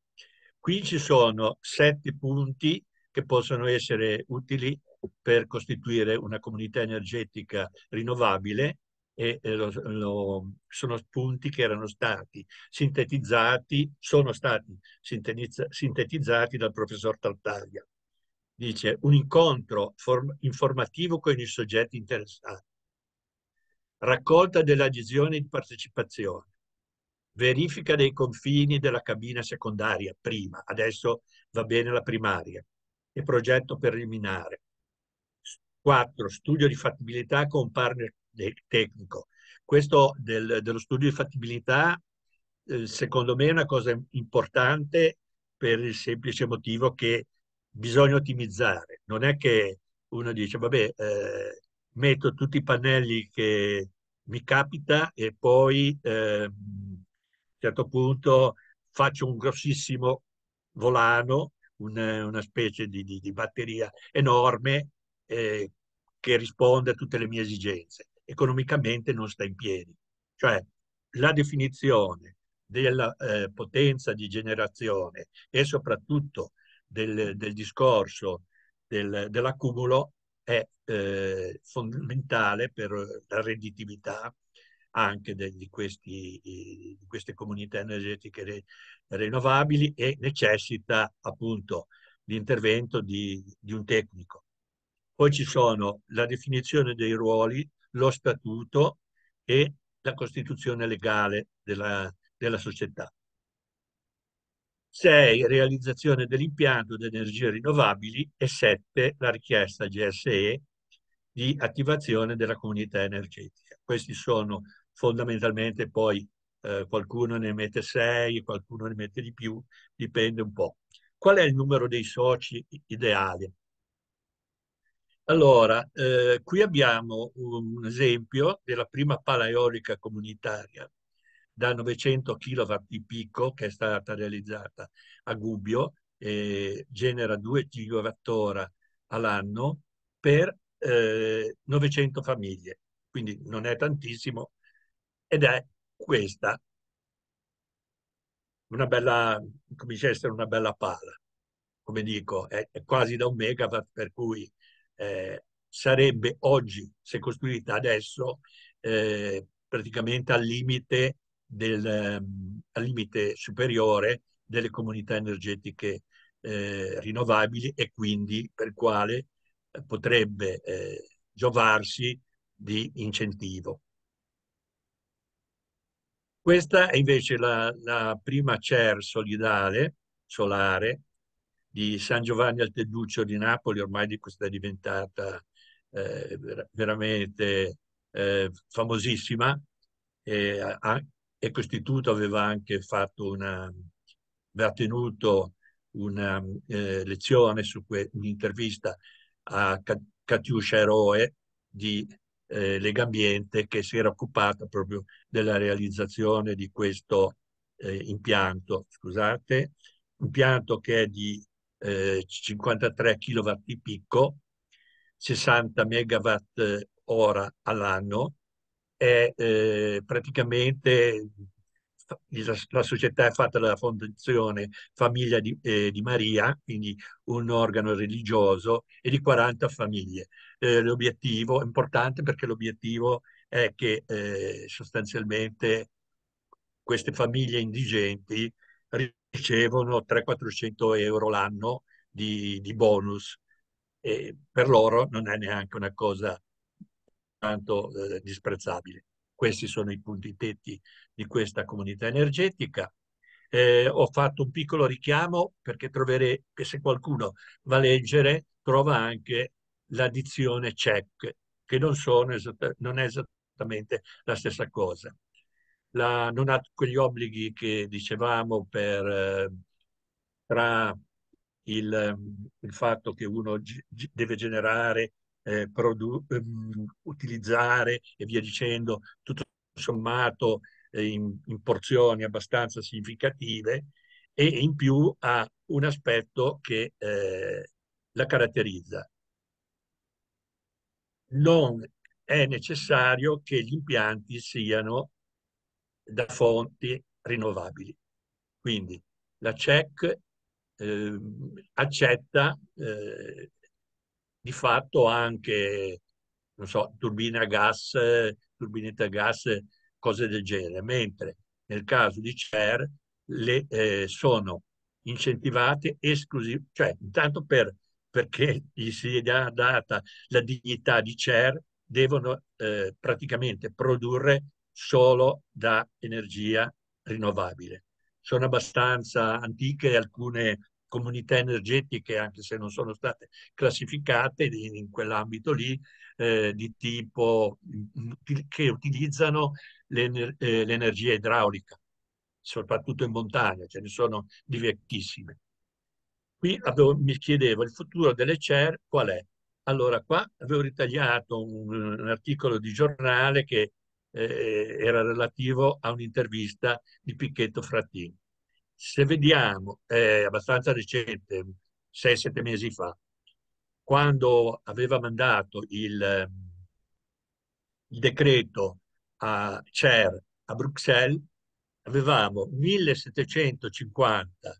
Speaker 4: Qui ci sono sette punti che possono essere utili per costituire una comunità energetica rinnovabile e lo, lo, sono spunti che erano stati sintetizzati, sono stati sintetizzati dal professor Tartaglia. Dice un incontro form, informativo con i soggetti interessati, raccolta dell'adesione di partecipazione, verifica dei confini della cabina secondaria prima, adesso va bene la primaria, e progetto preliminare. 4. Studio di fattibilità con partner tecnico. Questo del, dello studio di fattibilità, eh, secondo me, è una cosa importante per il semplice motivo che bisogna ottimizzare. Non è che uno dice, vabbè, eh, metto tutti i pannelli che mi capita e poi eh, a un certo punto faccio un grossissimo volano, una, una specie di, di, di, batteria enorme eh, che risponde a tutte le mie esigenze economicamente non sta in piedi. Cioè la definizione della eh, potenza di generazione e soprattutto del, del discorso del, dell'accumulo è eh, fondamentale per la redditività anche de, di, questi, di, queste comunità energetiche re, rinnovabili e necessita appunto l'intervento di, di un tecnico. Poi ci sono la definizione dei ruoli lo statuto e la costituzione legale della, della società. 6. Realizzazione dell'impianto di energie rinnovabili e 7. La richiesta GSE di attivazione della comunità energetica. Questi sono fondamentalmente poi eh, qualcuno ne mette 6, qualcuno ne mette di più, dipende un po'. Qual è il numero dei soci ideale? Allora, eh, qui abbiamo un esempio della prima pala eolica comunitaria da 900 kW di picco che è stata realizzata a Gubbio e genera 2 GWh all'anno per eh, 900 famiglie, quindi non è tantissimo ed è questa una bella, comincia a essere una bella pala, come dico, è, è quasi da un megawatt per cui eh, sarebbe oggi, se costruita adesso, eh, praticamente al limite, del, ehm, al limite, superiore delle comunità energetiche eh, rinnovabili e quindi per quale eh, potrebbe eh, giovarsi di incentivo. Questa è invece la, la prima CER solidale, solare, di San Giovanni al Teduccio di Napoli, ormai di questa è diventata eh, veramente eh, famosissima e, a, e Costituto aveva anche fatto una, aveva tenuto una eh, lezione su que, un'intervista a Catiuscia Eroe di eh, Legambiente che si era occupata proprio della realizzazione di questo eh, impianto, scusate, impianto che è di eh, 53 kW picco, 60 megawatt eh, ora all'anno, è eh, praticamente la, la, società è fatta dalla Fondazione Famiglia di, eh, di, Maria, quindi un organo religioso, e di 40 famiglie. Eh, l'obiettivo è importante perché l'obiettivo è che eh, sostanzialmente queste famiglie indigenti ricevono 300-400 euro l'anno di, di bonus. E per loro non è neanche una cosa tanto eh, disprezzabile. Questi sono i punti tetti di questa comunità energetica. Eh, ho fatto un piccolo richiamo perché troverete, se qualcuno va a leggere, trova anche l'addizione check, che non, sono, non è esattamente la stessa cosa la, non ha quegli obblighi che dicevamo per, eh, tra il, il, fatto che uno g- deve generare, eh, produ- ehm, utilizzare e via dicendo, tutto sommato eh, in, in, porzioni abbastanza significative e in più ha un aspetto che eh, la caratterizza. Non è necessario che gli impianti siano da fonti rinnovabili. Quindi la CEC eh, accetta eh, di fatto anche, non so, turbine a gas, turbinette a gas, cose del genere, mentre nel caso di CER le, eh, sono incentivate esclusivamente, cioè intanto per, perché gli si è data la dignità di CER, devono eh, praticamente produrre solo da energia rinnovabile. Sono abbastanza antiche alcune comunità energetiche, anche se non sono state classificate in, quell'ambito lì, eh, di tipo mm, che utilizzano l'ener- eh, l'energia idraulica, soprattutto in montagna, ce ne sono di vecchissime. Qui avevo, mi chiedevo il futuro delle CER qual è? Allora, qua avevo ritagliato un, un articolo di giornale che eh, eh, era relativo a un'intervista di Picchetto Frattini. Se vediamo, è eh, abbastanza recente, 6-7 mesi fa, quando aveva mandato il, ehm, il decreto a CER a Bruxelles, avevamo 1750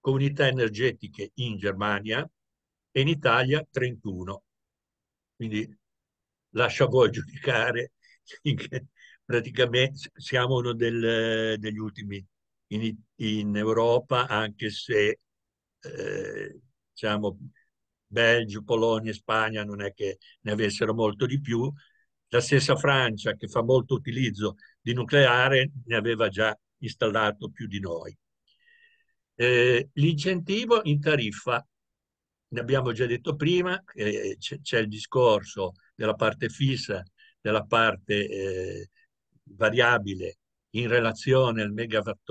Speaker 4: comunità energetiche in Germania e in Italia 31. Quindi lascio a voi giudicare [LAUGHS] praticamente siamo uno del, degli ultimi in, in, Europa, anche se eh, diciamo, Belgio, Polonia e Spagna non è che ne avessero molto di più. La stessa Francia, che fa molto utilizzo di nucleare, ne aveva già installato più di noi. Eh, l'incentivo in tariffa, ne abbiamo già detto prima, eh, c'è il discorso della parte fissa della parte eh, variabile in relazione al megawatt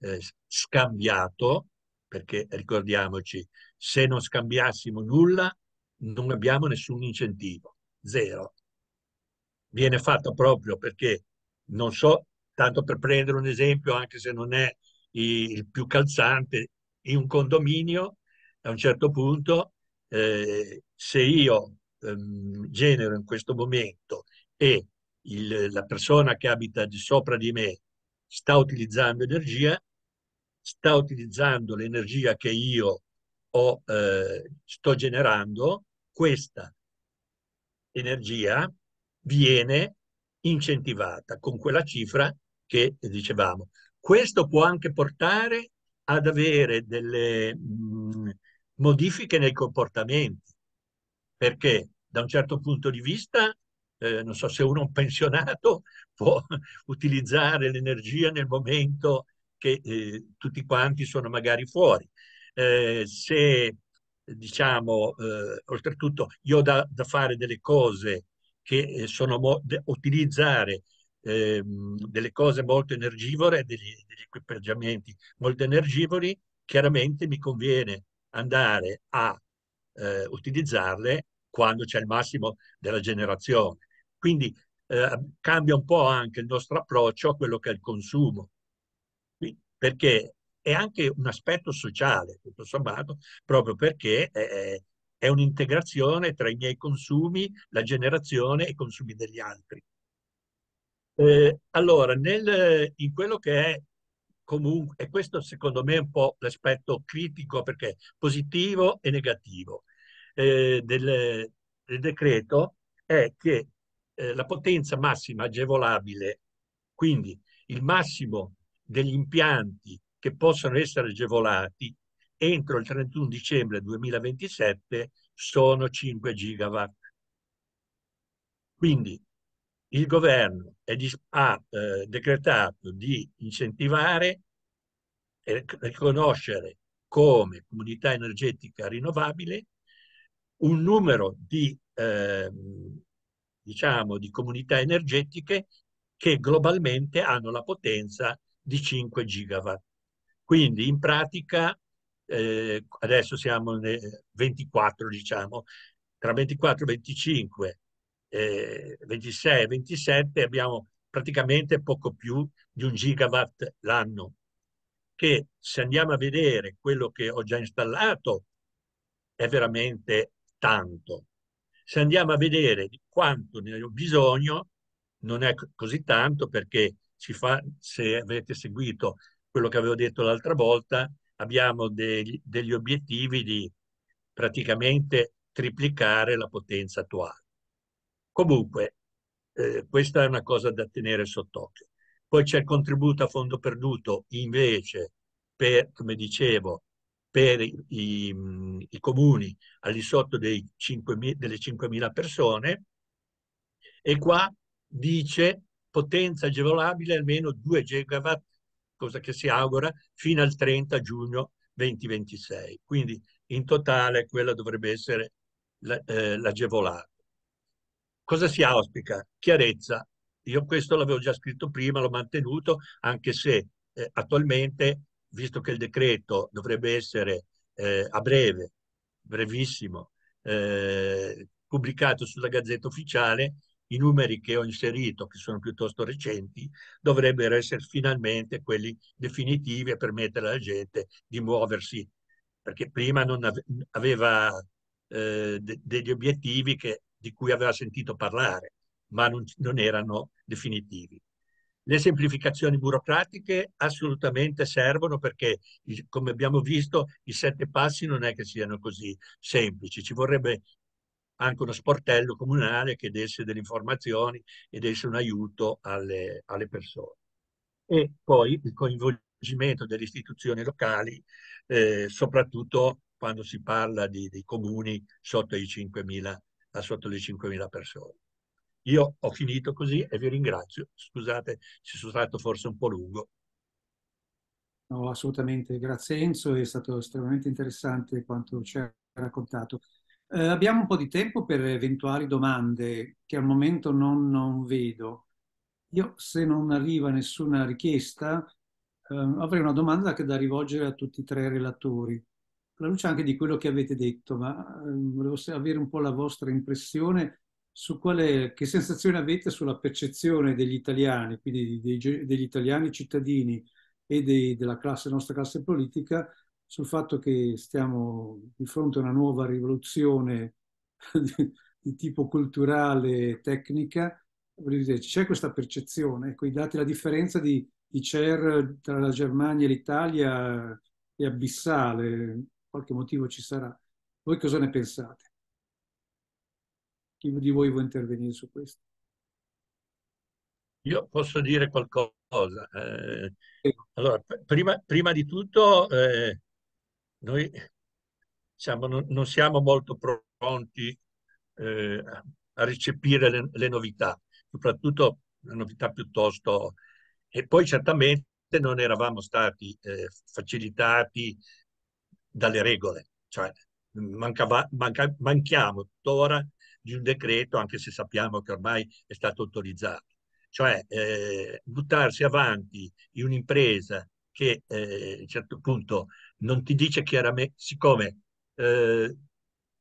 Speaker 4: eh, scambiato, perché ricordiamoci, se non scambiassimo nulla non abbiamo nessun incentivo, zero. Viene fatto proprio perché, non so, tanto per prendere un esempio, anche se non è il più calzante, in un condominio a un certo punto, eh, se io ehm, genero in questo momento e il, la persona che abita di sopra di me sta utilizzando energia, sta utilizzando l'energia che io ho, eh, sto generando, questa energia viene incentivata con quella cifra che dicevamo. Questo può anche portare ad avere delle mh, mm, modifiche nei comportamenti perché da un certo punto di vista, eh, non so se uno è un pensionato [LAUGHS] può utilizzare l'energia nel momento che eh, tutti quanti sono magari fuori. Eh, se diciamo, eh, oltretutto io ho da, da, fare delle cose che eh, sono utilizzare ehm, delle cose molto energivore, degli, degli equipaggiamenti molto energivori, chiaramente mi conviene andare a eh, utilizzarle quando c'è il massimo della generazione. Quindi eh, cambia un po' anche il nostro approccio a quello che è il consumo, perché è anche un aspetto sociale, tutto sommato, proprio perché è, è un'integrazione tra i miei consumi, la generazione e i consumi degli altri. Eh, allora, nel, in quello che è comunque, e questo secondo me è un po' l'aspetto critico perché positivo e negativo, eh, del, del, decreto è che eh, la potenza massima agevolabile, quindi il massimo degli impianti che possono essere agevolati entro il 31 dicembre 2027 sono 5 gigawatt. Quindi il governo ha eh, decretato di incentivare e riconoscere come comunità energetica rinnovabile un numero di, eh, diciamo, di comunità energetiche che globalmente hanno la potenza di 5 gigawatt. Quindi in pratica eh, adesso siamo nel 24, diciamo, tra 24 e 25, eh, 26 e 27 abbiamo praticamente poco più di un gigawatt l'anno, che se andiamo a vedere quello che ho già installato è veramente tanto. Se andiamo a vedere quanto ne ho bisogno, non è così tanto perché ci fa, se avete seguito quello che avevo detto l'altra volta, abbiamo degli, degli obiettivi di praticamente triplicare la potenza attuale. Comunque, eh, questa è una cosa da tenere sott'occhio. Poi c'è il contributo a fondo perduto, invece, per, come dicevo, per i, mm, i, comuni al di sotto 5, delle 5.000 persone e qua dice potenza agevolabile almeno 2 gigawatt, cosa che si augura, fino al 30 giugno 2026. Quindi in totale quella dovrebbe essere eh, l'agevolata. Cosa si auspica? Chiarezza. Io questo l'avevo già scritto prima, l'ho mantenuto, anche se eh, attualmente visto che il decreto dovrebbe essere eh, a breve, brevissimo, eh, pubblicato sulla Gazzetta Ufficiale, i numeri che ho inserito, che sono piuttosto recenti, dovrebbero essere finalmente quelli definitivi e permettere alla gente di muoversi, perché prima non aveva eh, de degli obiettivi che, di cui aveva sentito parlare, ma non, non erano definitivi. Le semplificazioni burocratiche assolutamente servono perché, come abbiamo visto, i sette passi non è che siano così semplici. Ci vorrebbe anche uno sportello comunale che desse delle informazioni e desse un aiuto alle, alle persone. E poi il coinvolgimento delle istituzioni locali, eh, soprattutto quando si parla di, di comuni sotto, 5 sotto le 5.000 persone. Io ho finito così e vi ringrazio. Scusate se sono stato forse un po' lungo.
Speaker 1: No, assolutamente. Grazie Enzo, è stato estremamente interessante quanto ci ha raccontato. Eh, abbiamo un po' di tempo per eventuali domande che al momento non, non vedo. Io se non arriva nessuna richiesta eh, avrei una domanda da rivolgere a tutti e tre relatori. Alla luce anche di quello che avete detto, ma eh, volevo avere un po' la vostra impressione quale, che sensazione avete sulla percezione degli italiani, quindi dei, degli italiani cittadini e dei, della classe, nostra classe politica, sul fatto che stiamo di fronte a una nuova rivoluzione di, [LAUGHS] di tipo culturale e tecnica. C'è questa percezione, ecco, dati la differenza di, di CER tra la Germania e l'Italia è abissale, qualche motivo ci sarà. Voi cosa ne pensate? chi di voi vuole intervenire su
Speaker 4: questo. Io posso dire qualcosa. Eh, sì. allora, prima, prima, di tutto, eh, noi diciamo, non, non, siamo molto pronti eh, a recepire le, le, novità, soprattutto le novità piuttosto... E poi certamente non eravamo stati eh, facilitati dalle regole, cioè mancava, manca, manchiamo tuttora di un decreto, anche se sappiamo che ormai è stato autorizzato. Cioè eh, buttarsi avanti in un'impresa che eh, a un certo punto non ti dice chiaramente, siccome eh,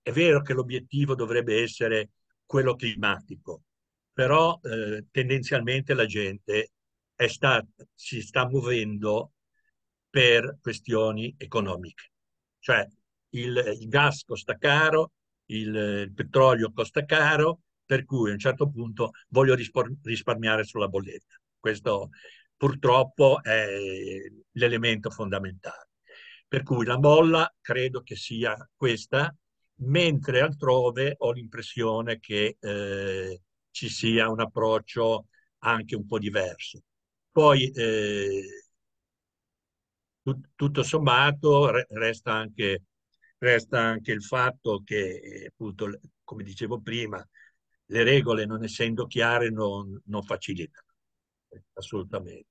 Speaker 4: è vero che l'obiettivo dovrebbe essere quello climatico, però eh, tendenzialmente la gente sta, si sta muovendo per questioni economiche. Cioè il, il gas costa caro, il, il petrolio costa caro, per cui a un certo punto voglio risparmiare sulla bolletta. Questo purtroppo è l'elemento fondamentale. Per cui la molla credo che sia questa, mentre altrove ho l'impressione che eh, ci sia un approccio anche un po' diverso. Poi eh, tut tutto sommato re resta anche Resta anche il fatto che, eh, appunto, come dicevo prima, le regole non essendo chiare non, non facilitano, eh, assolutamente.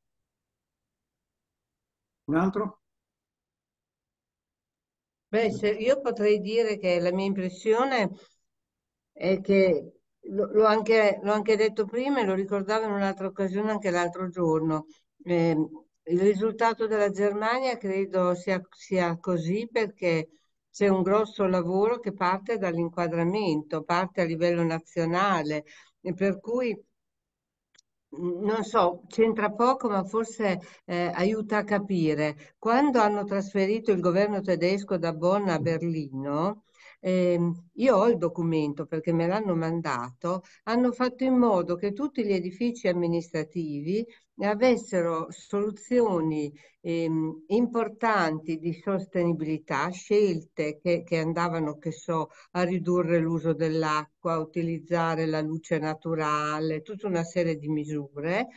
Speaker 3: Un altro? Beh, io potrei dire che la mia impressione è che, l'ho anche, anche, detto prima e lo ricordavo in un'altra occasione anche l'altro giorno, eh, il risultato della Germania credo sia, sia così perché c'è un grosso lavoro che parte dall'inquadramento, parte a livello nazionale, per cui non so, c'entra poco, ma forse eh, aiuta a capire. Quando hanno trasferito il governo tedesco da Bonn a Berlino, eh, io ho il documento perché me l'hanno mandato, hanno fatto in modo che tutti gli edifici amministrativi avessero soluzioni ehm, importanti di sostenibilità, scelte che, che, andavano, che so, a ridurre l'uso dell'acqua, a utilizzare la luce naturale, tutta una serie di misure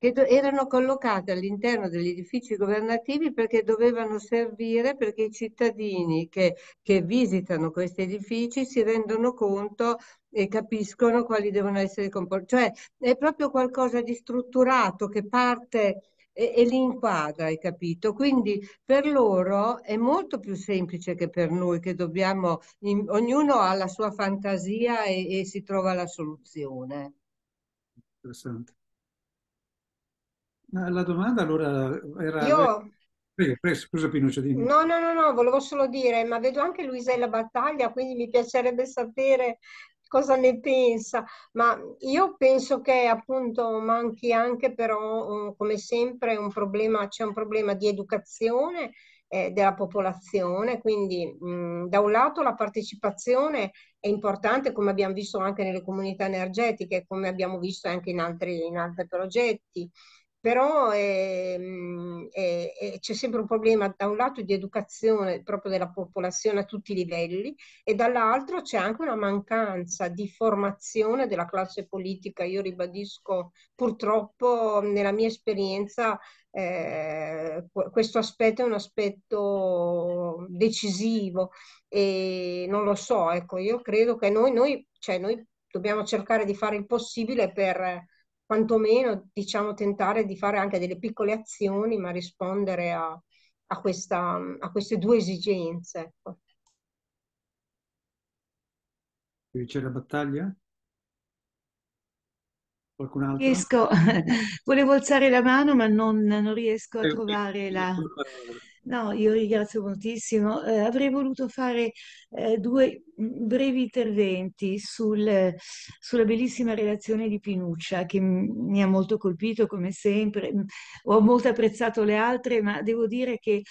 Speaker 3: che erano collocate all'interno degli edifici governativi perché dovevano servire perché i cittadini che, che visitano questi edifici si rendono conto e capiscono quali devono essere i comportamenti. Cioè è proprio qualcosa di strutturato che parte e, e, li inquadra, hai capito? Quindi per loro è molto più semplice che per noi, che dobbiamo, in, ognuno ha la sua fantasia e, e si trova la soluzione.
Speaker 1: Interessante. Ah, la domanda allora era... Io... Prego, prego, scusa Pinuccio, dimmi. No,
Speaker 2: no, no, no, volevo solo dire, ma vedo anche Luisella Battaglia, quindi mi piacerebbe sapere cosa ne pensa, ma io penso che appunto manchi anche però, oh, come sempre, un problema, c'è un problema di educazione eh, della popolazione, quindi mh, da un lato la partecipazione è importante come abbiamo visto anche nelle comunità energetiche, come abbiamo visto anche in altri, in altri progetti, però ehm, eh, eh, c'è sempre un problema da un lato di educazione proprio della popolazione a tutti i livelli e dall'altro c'è anche una mancanza di formazione della classe politica. Io ribadisco purtroppo nella mia esperienza eh, questo aspetto è un aspetto decisivo e non lo so, ecco, io credo che noi, noi, cioè noi dobbiamo cercare di fare il possibile per quantomeno diciamo, tentare di fare anche delle piccole azioni, ma rispondere a, a, questa, a queste due esigenze. Ecco.
Speaker 1: C'è la battaglia? Qualcun altro? Riesco.
Speaker 5: [LAUGHS] Volevo alzare la mano, ma non, non riesco a eh, trovare la... No, io ringrazio moltissimo. Eh, avrei voluto fare eh, due brevi interventi sul, sulla bellissima relazione di Pinuccia che mi ha molto colpito come sempre, ho molto apprezzato le altre, ma devo dire che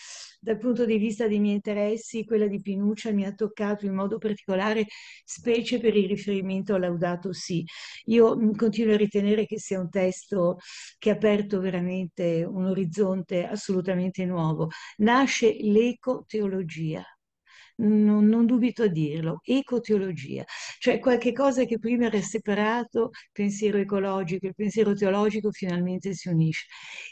Speaker 5: dal punto di vista dei miei interessi quella di Pinuccia mi ha toccato in modo particolare, specie per il riferimento all'audato sì. Io continuo a ritenere che sia un testo che ha aperto veramente un orizzonte assolutamente nuovo. Nasce l'ecoteologia non, non dubito a dirlo, ecoteologia, cioè qualche cosa che prima era separato, pensiero ecologico, il pensiero teologico finalmente si unisce.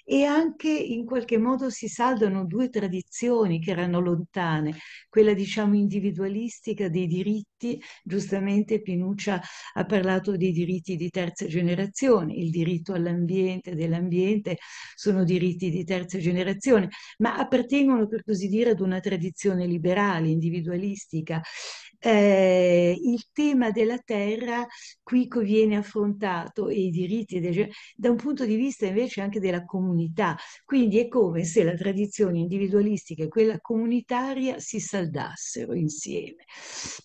Speaker 5: E anche in qualche modo si saldano due tradizioni che erano lontane, quella diciamo individualistica dei diritti diritti, giustamente Pinuccia ha parlato dei diritti di terza generazione, il diritto all'ambiente, dell'ambiente sono diritti di terza generazione, ma appartengono per così dire ad una tradizione liberale, individualistica eh, il tema della terra qui viene affrontato e i diritti dei, da un punto di vista invece anche della comunità. Quindi è come se la tradizione individualistica e quella comunitaria si saldassero insieme.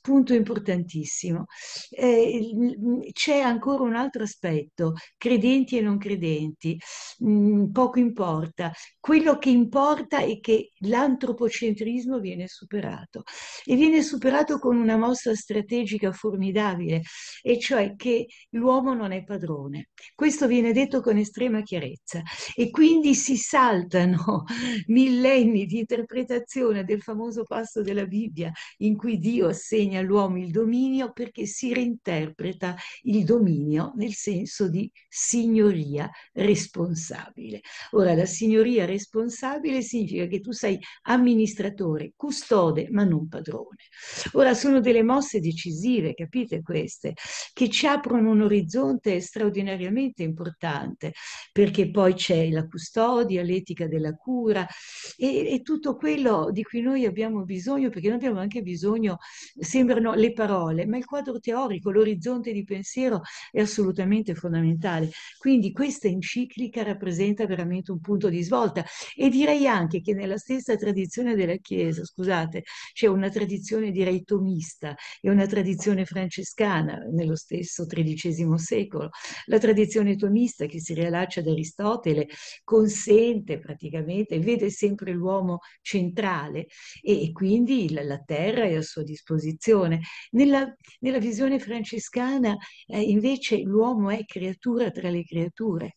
Speaker 5: Punto importantissimo. Eh, mm, c'è ancora un altro aspetto, credenti e non credenti, mh, mm, poco importa. Quello che importa è che l'antropocentrismo viene superato e viene superato con una mossa strategica formidabile, e cioè che l'uomo non è padrone. Questo viene detto con estrema chiarezza e quindi si saltano [LAUGHS] millenni di interpretazione del famoso passo della Bibbia in cui Dio assegna all'uomo il dominio perché si reinterpreta il dominio nel senso di signoria responsabile. Ora, la signoria responsabile significa che tu sei amministratore, custode, ma non padrone. Ora, sono sono delle mosse decisive, capite queste, che ci aprono un orizzonte straordinariamente importante, perché poi c'è la custodia, l'etica della cura e, e tutto quello di cui noi abbiamo bisogno, perché noi abbiamo anche bisogno, sembrano le parole, ma il quadro teorico, l'orizzonte di pensiero è assolutamente fondamentale. Quindi questa enciclica rappresenta veramente un punto di svolta e direi anche che nella stessa tradizione della Chiesa, scusate, c'è una tradizione direi tomista, calvinista, è una tradizione francescana nello stesso XIII secolo. La tradizione tomista che si rilaccia ad Aristotele consente praticamente, vede sempre l'uomo centrale e, e quindi la, la, terra è a sua disposizione. Nella, nella visione francescana eh, invece l'uomo è creatura tra le creature,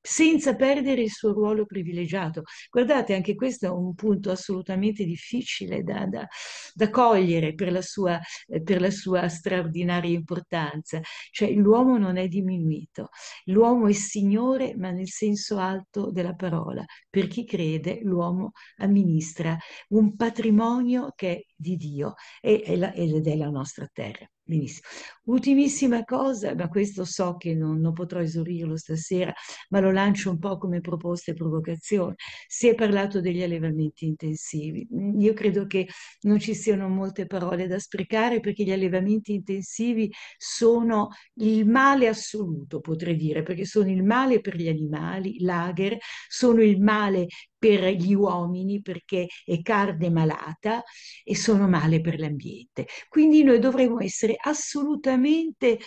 Speaker 5: senza perdere il suo ruolo privilegiato. Guardate, anche questo è un punto assolutamente difficile da, da, da cogliere per la sua sua, eh, per la sua straordinaria importanza. Cioè l'uomo non è diminuito, l'uomo è Signore ma nel senso alto della parola. Per chi crede l'uomo amministra un patrimonio che è di Dio ed è la nostra terra. Benissimo. Ultimissima cosa, ma questo so che non, non, potrò esaurirlo stasera, ma lo lancio un po' come proposta e provocazione. Si è parlato degli allevamenti intensivi. Mm, io credo che non ci siano molte parole da sprecare perché gli allevamenti intensivi sono il male assoluto, potrei dire, perché sono il male per gli animali, lager, sono il male per gli uomini perché è carne malata e sono male per l'ambiente. Quindi noi dovremmo essere assolutamente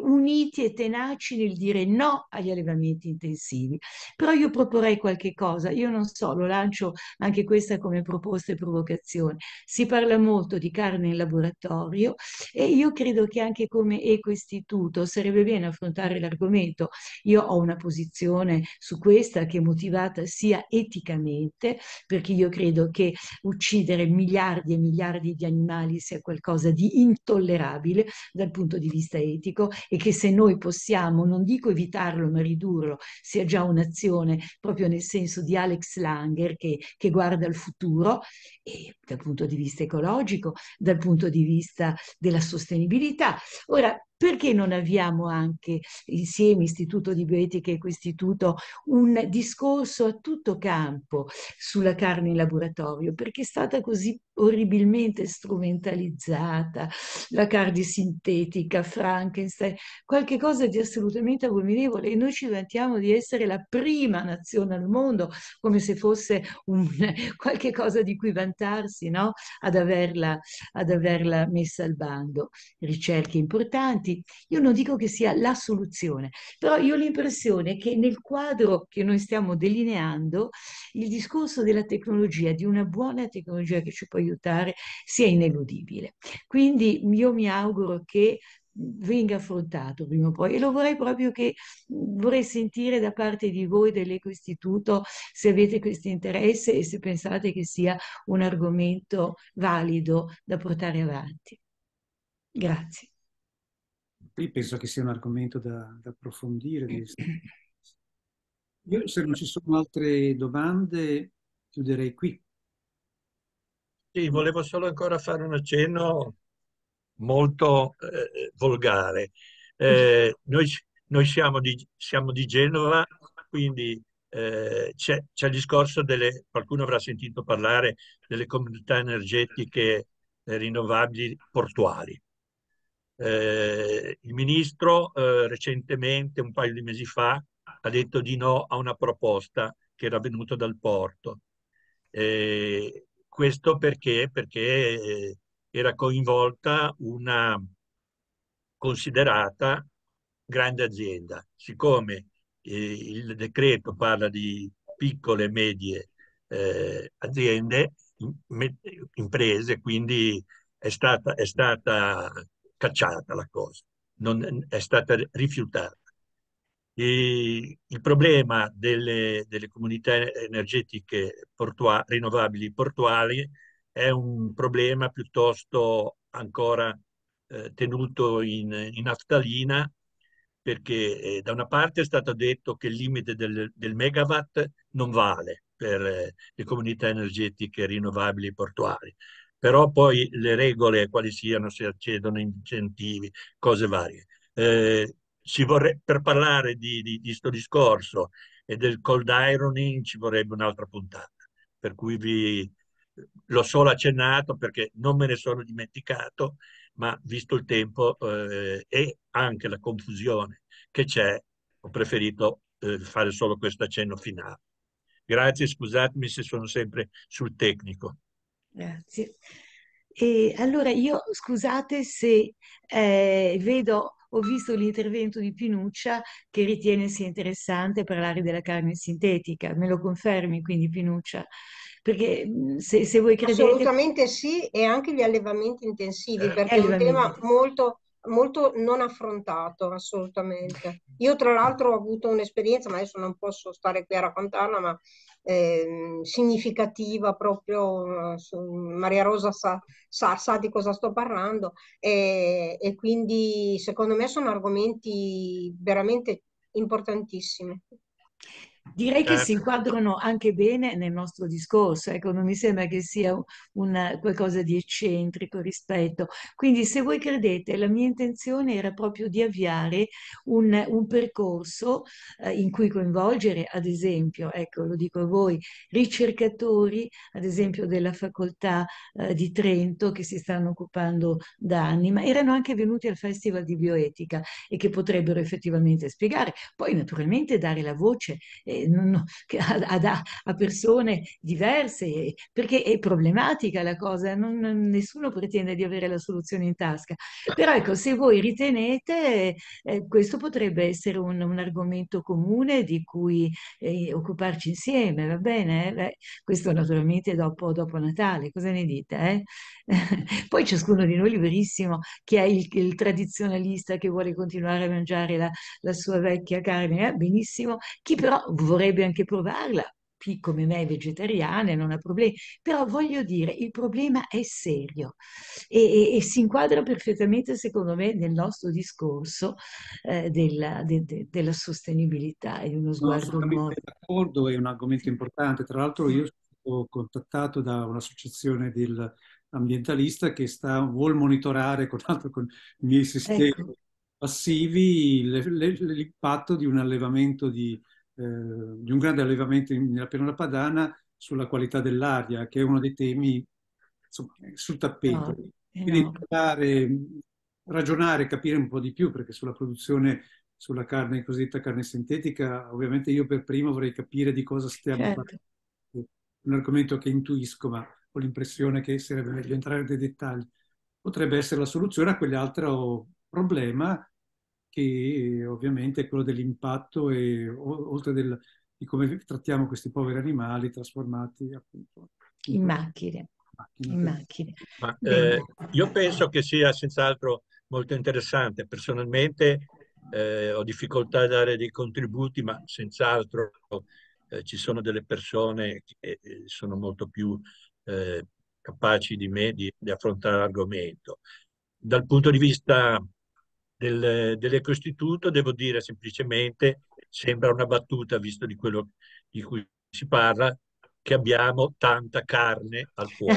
Speaker 5: uniti e tenaci nel dire no agli allevamenti intensivi. Però io proporrei qualche cosa, io non so, lo lancio anche questa come proposta e provocazione. Si parla molto di carne in laboratorio e io credo che anche come ecoistituto sarebbe bene affrontare l'argomento. Io ho una posizione su questa che è motivata sia eticamente veramente, perché io credo che uccidere miliardi e miliardi di animali sia qualcosa di intollerabile dal punto di vista etico e che se noi possiamo, non dico evitarlo, ma ridurlo, sia già un'azione proprio nel senso di Alex Langer che, che guarda al futuro e dal punto di vista ecologico, dal punto di vista della sostenibilità. Ora, perché non abbiamo anche insieme, Istituto di Bioetica e Quest'istituto, un discorso a tutto campo sulla carne in laboratorio? Perché è stata così orribilmente strumentalizzata, la carne sintetica, Frankenstein, qualche cosa di assolutamente abominevole e noi ci vantiamo di essere la prima nazione al mondo, come se fosse un, [LAUGHS] qualche cosa di cui vantarsi, no? ad, averla, ad averla messa al bando. Ricerche importanti avanti. Io non dico che sia la soluzione, però io ho l'impressione che nel quadro che noi stiamo delineando, il discorso della tecnologia, di una buona tecnologia che ci può aiutare, sia ineludibile. Quindi io mi auguro che venga affrontato prima o poi e lo vorrei proprio che vorrei sentire da parte di voi dell'Eco Istituto se avete questo interesse e se pensate che sia un argomento valido da portare avanti. Grazie.
Speaker 1: Io penso che sia un argomento da, da approfondire. Io, se non ci sono altre domande,
Speaker 4: chiuderei qui. Sì, volevo solo ancora fare un accenno molto eh, volgare.
Speaker 6: Eh,
Speaker 4: noi, noi siamo, di, siamo di, Genova, quindi eh, c'è, il discorso delle, qualcuno avrà sentito parlare delle comunità energetiche eh, rinnovabili portuali. Eh, il ministro eh, recentemente, un paio di mesi fa, ha detto di no a una proposta che era venuta dal porto. Eh, questo perché? Perché eh, era coinvolta una considerata grande azienda. Siccome eh, il decreto parla di piccole e medie eh, aziende, imprese, quindi è stata, è stata cacciata la cosa, non è stata rifiutata. E il problema delle, delle comunità energetiche portua, rinnovabili portuali è un problema piuttosto ancora eh, tenuto in, in naftalina perché eh, da una parte è stato detto che il limite del, del megawatt non vale per eh, le comunità energetiche rinnovabili portuali, però poi le regole quali siano, se accedono incentivi, cose varie. Eh, vorre- per parlare di, di, questo di discorso e del cold ironing ci vorrebbe un'altra puntata, per cui vi, l'ho solo accennato perché non me ne sono dimenticato, ma visto il tempo eh, e anche la confusione che c'è, ho preferito eh, fare solo questo accenno finale. Grazie, scusatemi se sono sempre sul tecnico.
Speaker 5: Grazie. E allora io scusate se eh, vedo, ho visto l'intervento di Pinuccia che ritiene sia interessante parlare della carne sintetica, me lo confermi quindi Pinuccia? Perché mm, se, se voi credete... Assolutamente
Speaker 2: sì e anche gli allevamenti intensivi eh, perché è un tema molto, molto non affrontato assolutamente. Io tra l'altro ho avuto un'esperienza, ma adesso non posso stare qui a raccontarla, ma eh, significativa proprio eh, su, Maria Rosa sa, sa, sa, di cosa sto parlando e, e quindi secondo me sono argomenti veramente importantissimi.
Speaker 5: Direi certo. che si certo. inquadrano anche bene nel nostro discorso, ecco, non mi sembra che sia una, qualcosa di eccentrico rispetto. Quindi se voi credete, la mia intenzione era proprio di avviare un, un percorso eh, in cui coinvolgere, ad esempio, ecco, lo dico a voi, ricercatori, ad esempio della facoltà eh, di Trento che si stanno occupando da anni, ma erano anche venuti al Festival di Bioetica e che potrebbero effettivamente spiegare. Poi naturalmente dare la voce. Eh, non, a, a, a, persone diverse, perché è problematica la cosa, non, nessuno pretende di avere la soluzione in tasca. Però ecco, se voi ritenete, eh, questo potrebbe essere un, un, argomento comune di cui eh, occuparci insieme, va bene? Eh, beh, questo naturalmente dopo, dopo, Natale, cosa ne dite? Eh? [LAUGHS] Poi ciascuno di noi liberissimo, chi è il, il tradizionalista che vuole continuare a mangiare la, la sua vecchia carne, eh, benissimo, chi però vorrebbe anche provarla, chi come me è vegetariana non ha problemi, però voglio dire, il problema è serio e, e, e si inquadra perfettamente, secondo me, nel nostro discorso eh, della, de, de, della, sostenibilità e uno sguardo no, nuovo.
Speaker 1: d'accordo, è un argomento importante. Tra l'altro io sono contattato da un'associazione del ambientalista che sta, vuol monitorare con, altro, con i miei sistemi ecco. passivi l'impatto di un allevamento di eh, di un grande allevamento nella pianura padana sulla qualità dell'aria, che è uno dei temi insomma, sul tappeto. No, eh Quindi no. Parlare, ragionare, capire un po' di più, perché sulla produzione, sulla carne cosiddetta carne sintetica, ovviamente io per primo vorrei capire di cosa stiamo certo. parlando. Un argomento che intuisco, ma ho l'impressione che sarebbe meglio entrare nei dettagli. Potrebbe essere la soluzione a quell'altro problema che eh, ovviamente è quello dell'impatto e oltre del, di come trattiamo questi poveri animali trasformati
Speaker 4: appunto
Speaker 5: in, in macchine. macchine. In macchine.
Speaker 4: Ma, eh, io penso che sia senz'altro molto interessante. Personalmente eh, ho difficoltà a dare dei contributi, ma senz'altro eh, ci sono delle persone che eh, sono molto più eh, capaci di me di, di affrontare l'argomento. Dal punto di vista del, dell'ecoistituto, devo dire semplicemente, sembra una battuta, visto di quello di cui si parla, che abbiamo tanta carne al fuoco.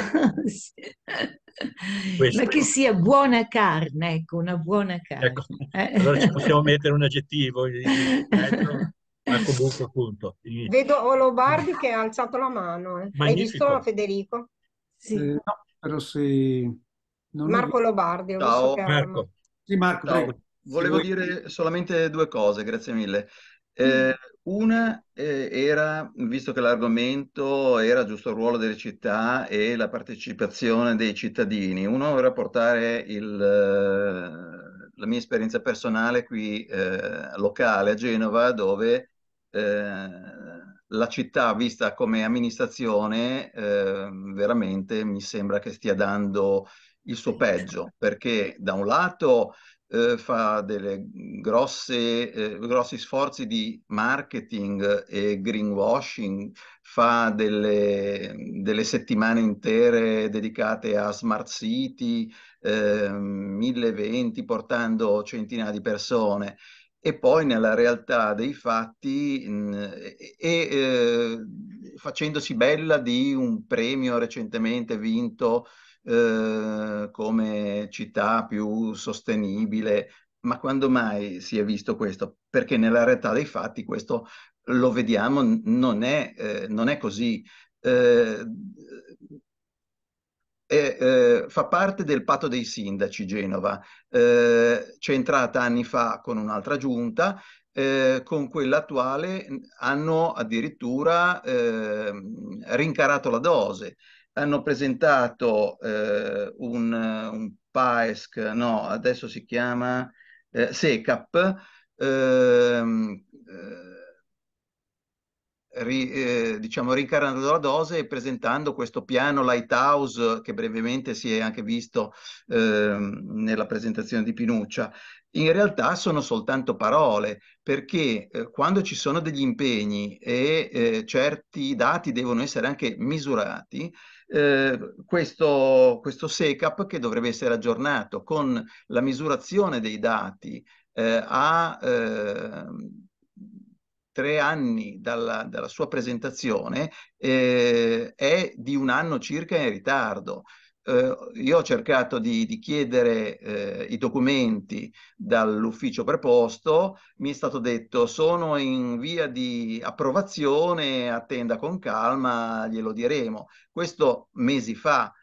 Speaker 4: [LAUGHS] Questo. Ma che
Speaker 5: sia buona carne, ecco, una buona carne. Ecco, eh. allora ci possiamo
Speaker 4: mettere un aggettivo,
Speaker 2: ma
Speaker 4: [LAUGHS] comunque appunto.
Speaker 2: Vedo
Speaker 3: Olobardi che ha alzato la mano.
Speaker 2: Eh. Hai visto Federico?
Speaker 1: Sì. Eh, no. però se...
Speaker 6: Non Marco
Speaker 2: Olobardi, ho Ciao. visto che Marco.
Speaker 6: Sì, Marco, Ciao. prego. Volevo vuoi... dire solamente due cose, grazie mille. Mm. Eh, una eh, era, visto che l'argomento era giusto il ruolo delle città e la partecipazione dei cittadini, uno era portare il, eh, la mia esperienza personale qui eh, locale a Genova, dove eh, la città vista come amministrazione eh, veramente mi sembra che stia dando il suo peggio, perché da un lato eh, fa delle grosse, eh, grossi sforzi di marketing e greenwashing, fa delle, delle settimane intere dedicate a smart city, eh, mille eventi portando centinaia di persone e poi nella realtà dei fatti mh, e, e eh, facendosi bella di un premio recentemente vinto eh, come città più sostenibile, ma quando mai si è visto questo? Perché nella realtà dei fatti questo lo vediamo, non è, eh, non è così. Eh, eh, eh fa parte del patto dei sindaci Genova, eh, c'è entrata anni fa con un'altra giunta, con quella attuale hanno addirittura ehm, rincarato la dose hanno presentato eh, un, un PAESC, no, adesso si chiama eh, SECAP, ehm, eh, Ri, eh, diciamo rincarando la dose e presentando questo piano Lighthouse che brevemente si è anche visto eh, nella presentazione di Pinuccia. In realtà sono soltanto parole, perché eh, quando ci sono degli impegni e eh, certi dati devono essere anche misurati, eh, questo, questo SECAP che dovrebbe essere aggiornato con la misurazione dei dati eh, a eh, tre anni dalla, dalla sua presentazione eh, è di un anno circa in ritardo eh, io ho cercato di, di chiedere eh, i documenti dall'ufficio preposto, mi è stato detto sono in via di approvazione, attenda con calma, glielo diremo. Questo mesi fa.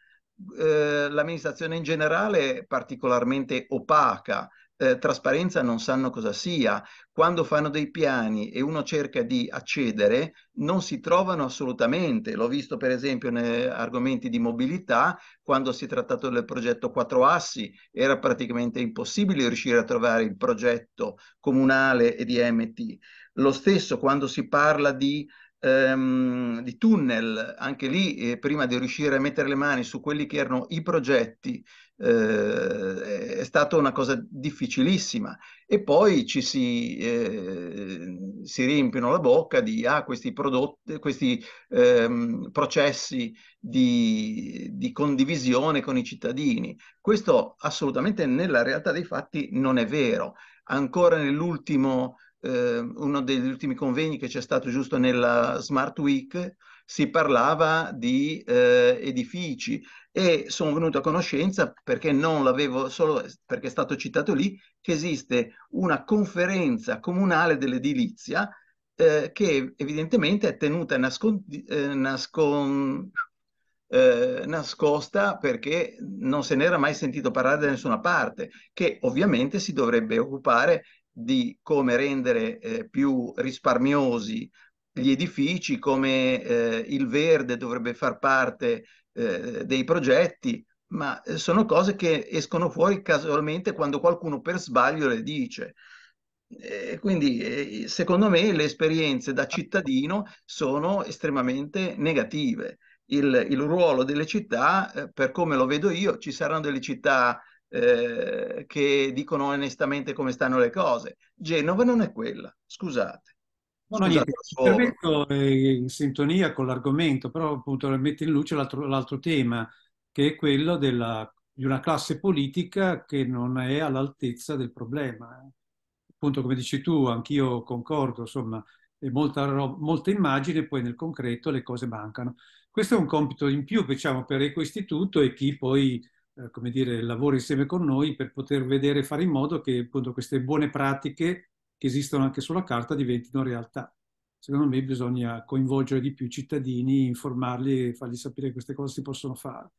Speaker 6: Eh, l'amministrazione in generale è particolarmente opaca, eh, trasparenza non sanno cosa sia. Quando fanno dei piani e uno cerca di accedere, non si trovano assolutamente. L'ho visto per esempio negli argomenti di mobilità, quando si è trattato del progetto Quattro Assi, era praticamente impossibile riuscire a trovare il progetto comunale e di MT. Lo stesso quando si parla di ehm, di tunnel, anche lì eh, prima di riuscire a mettere le mani su quelli che erano i progetti, eh, è stata una cosa difficilissima e poi ci si, eh, si riempiono la bocca di ah, questi, prodotti, questi ehm, processi di, di condivisione con i cittadini. Questo assolutamente nella realtà dei fatti non è vero. Ancora nell'ultimo eh, uno degli ultimi convegni che c'è stato giusto nella Smart Week si parlava di eh, edifici e sono venuto a conoscenza perché non l'avevo solo perché è stato citato lì che esiste una conferenza comunale dell'edilizia eh, che evidentemente è tenuta nascon- eh, nascon- eh, nascosta perché non se n'era mai sentito parlare da nessuna parte, che ovviamente si dovrebbe occupare di come rendere eh, più risparmiosi gli edifici, come eh, il verde dovrebbe far parte eh, dei progetti, ma eh, sono cose che escono fuori casualmente quando qualcuno per sbaglio le dice. E quindi eh, secondo me le esperienze da cittadino sono estremamente negative. Il, il ruolo delle città, per come lo vedo io, ci saranno delle città eh, che dicono onestamente come stanno le cose. Genova non è quella, scusate. No, niente, l'intervento
Speaker 1: è in sintonia con l'argomento, però appunto mette in luce l'altro, l'altro tema, che è quello della, di una classe politica che non è all'altezza del problema. Eh. Appunto, come dici tu, anch'io concordo, insomma, è molta, molta immagine, poi nel concreto le cose mancano. Questo è un compito in più, diciamo, per Eco Istituto e chi poi, eh, come dire, lavora insieme con noi per poter vedere, fare in modo che appunto queste buone pratiche che esistono anche sulla carta diventino realtà. Secondo me bisogna coinvolgere di più i cittadini, informarli e fargli sapere che queste cose si possono fare.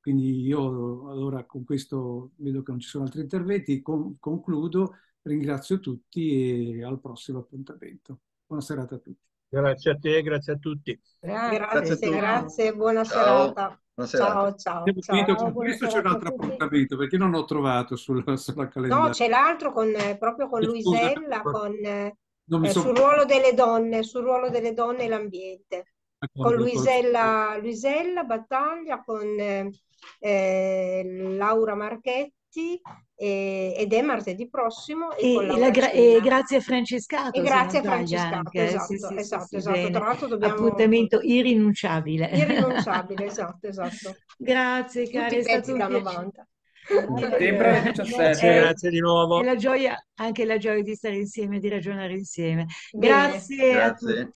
Speaker 1: Quindi io allora con questo vedo che non ci sono altri interventi, con, concludo, ringrazio tutti e al prossimo appuntamento. Buona serata a tutti.
Speaker 4: Grazie a te, grazie a tutti.
Speaker 2: Grazie, grazie, a tutti. grazie buona Ciao. serata. Buonasera. Ciao, ciao. ciao. con questo, c'è un altro
Speaker 1: appuntamento perché non ho trovato sulla, sulla calendario. No, c'è
Speaker 2: l'altro con, eh, proprio con Luisella, ecco. con, eh, eh sul ruolo delle donne, sul ruolo delle donne e l'ambiente.
Speaker 1: Con Luisella,
Speaker 2: Luisella Battaglia, con eh, eh Laura Marchetti tutti e, ed è martedì prossimo. E, e, gra- e grazie
Speaker 5: a Francescato. E grazie a Francescato, esatto, sì, sì, esatto, sì, esatto. Tra l'altro dobbiamo... Appuntamento irrinunciabile. Irrinunciabile, esatto, esatto. [LAUGHS] grazie cari, è stato un 90.
Speaker 3: Settembre grazie
Speaker 5: di nuovo. La gioia, anche la gioia di stare insieme, di ragionare insieme. Grazie, grazie. a
Speaker 1: tutti.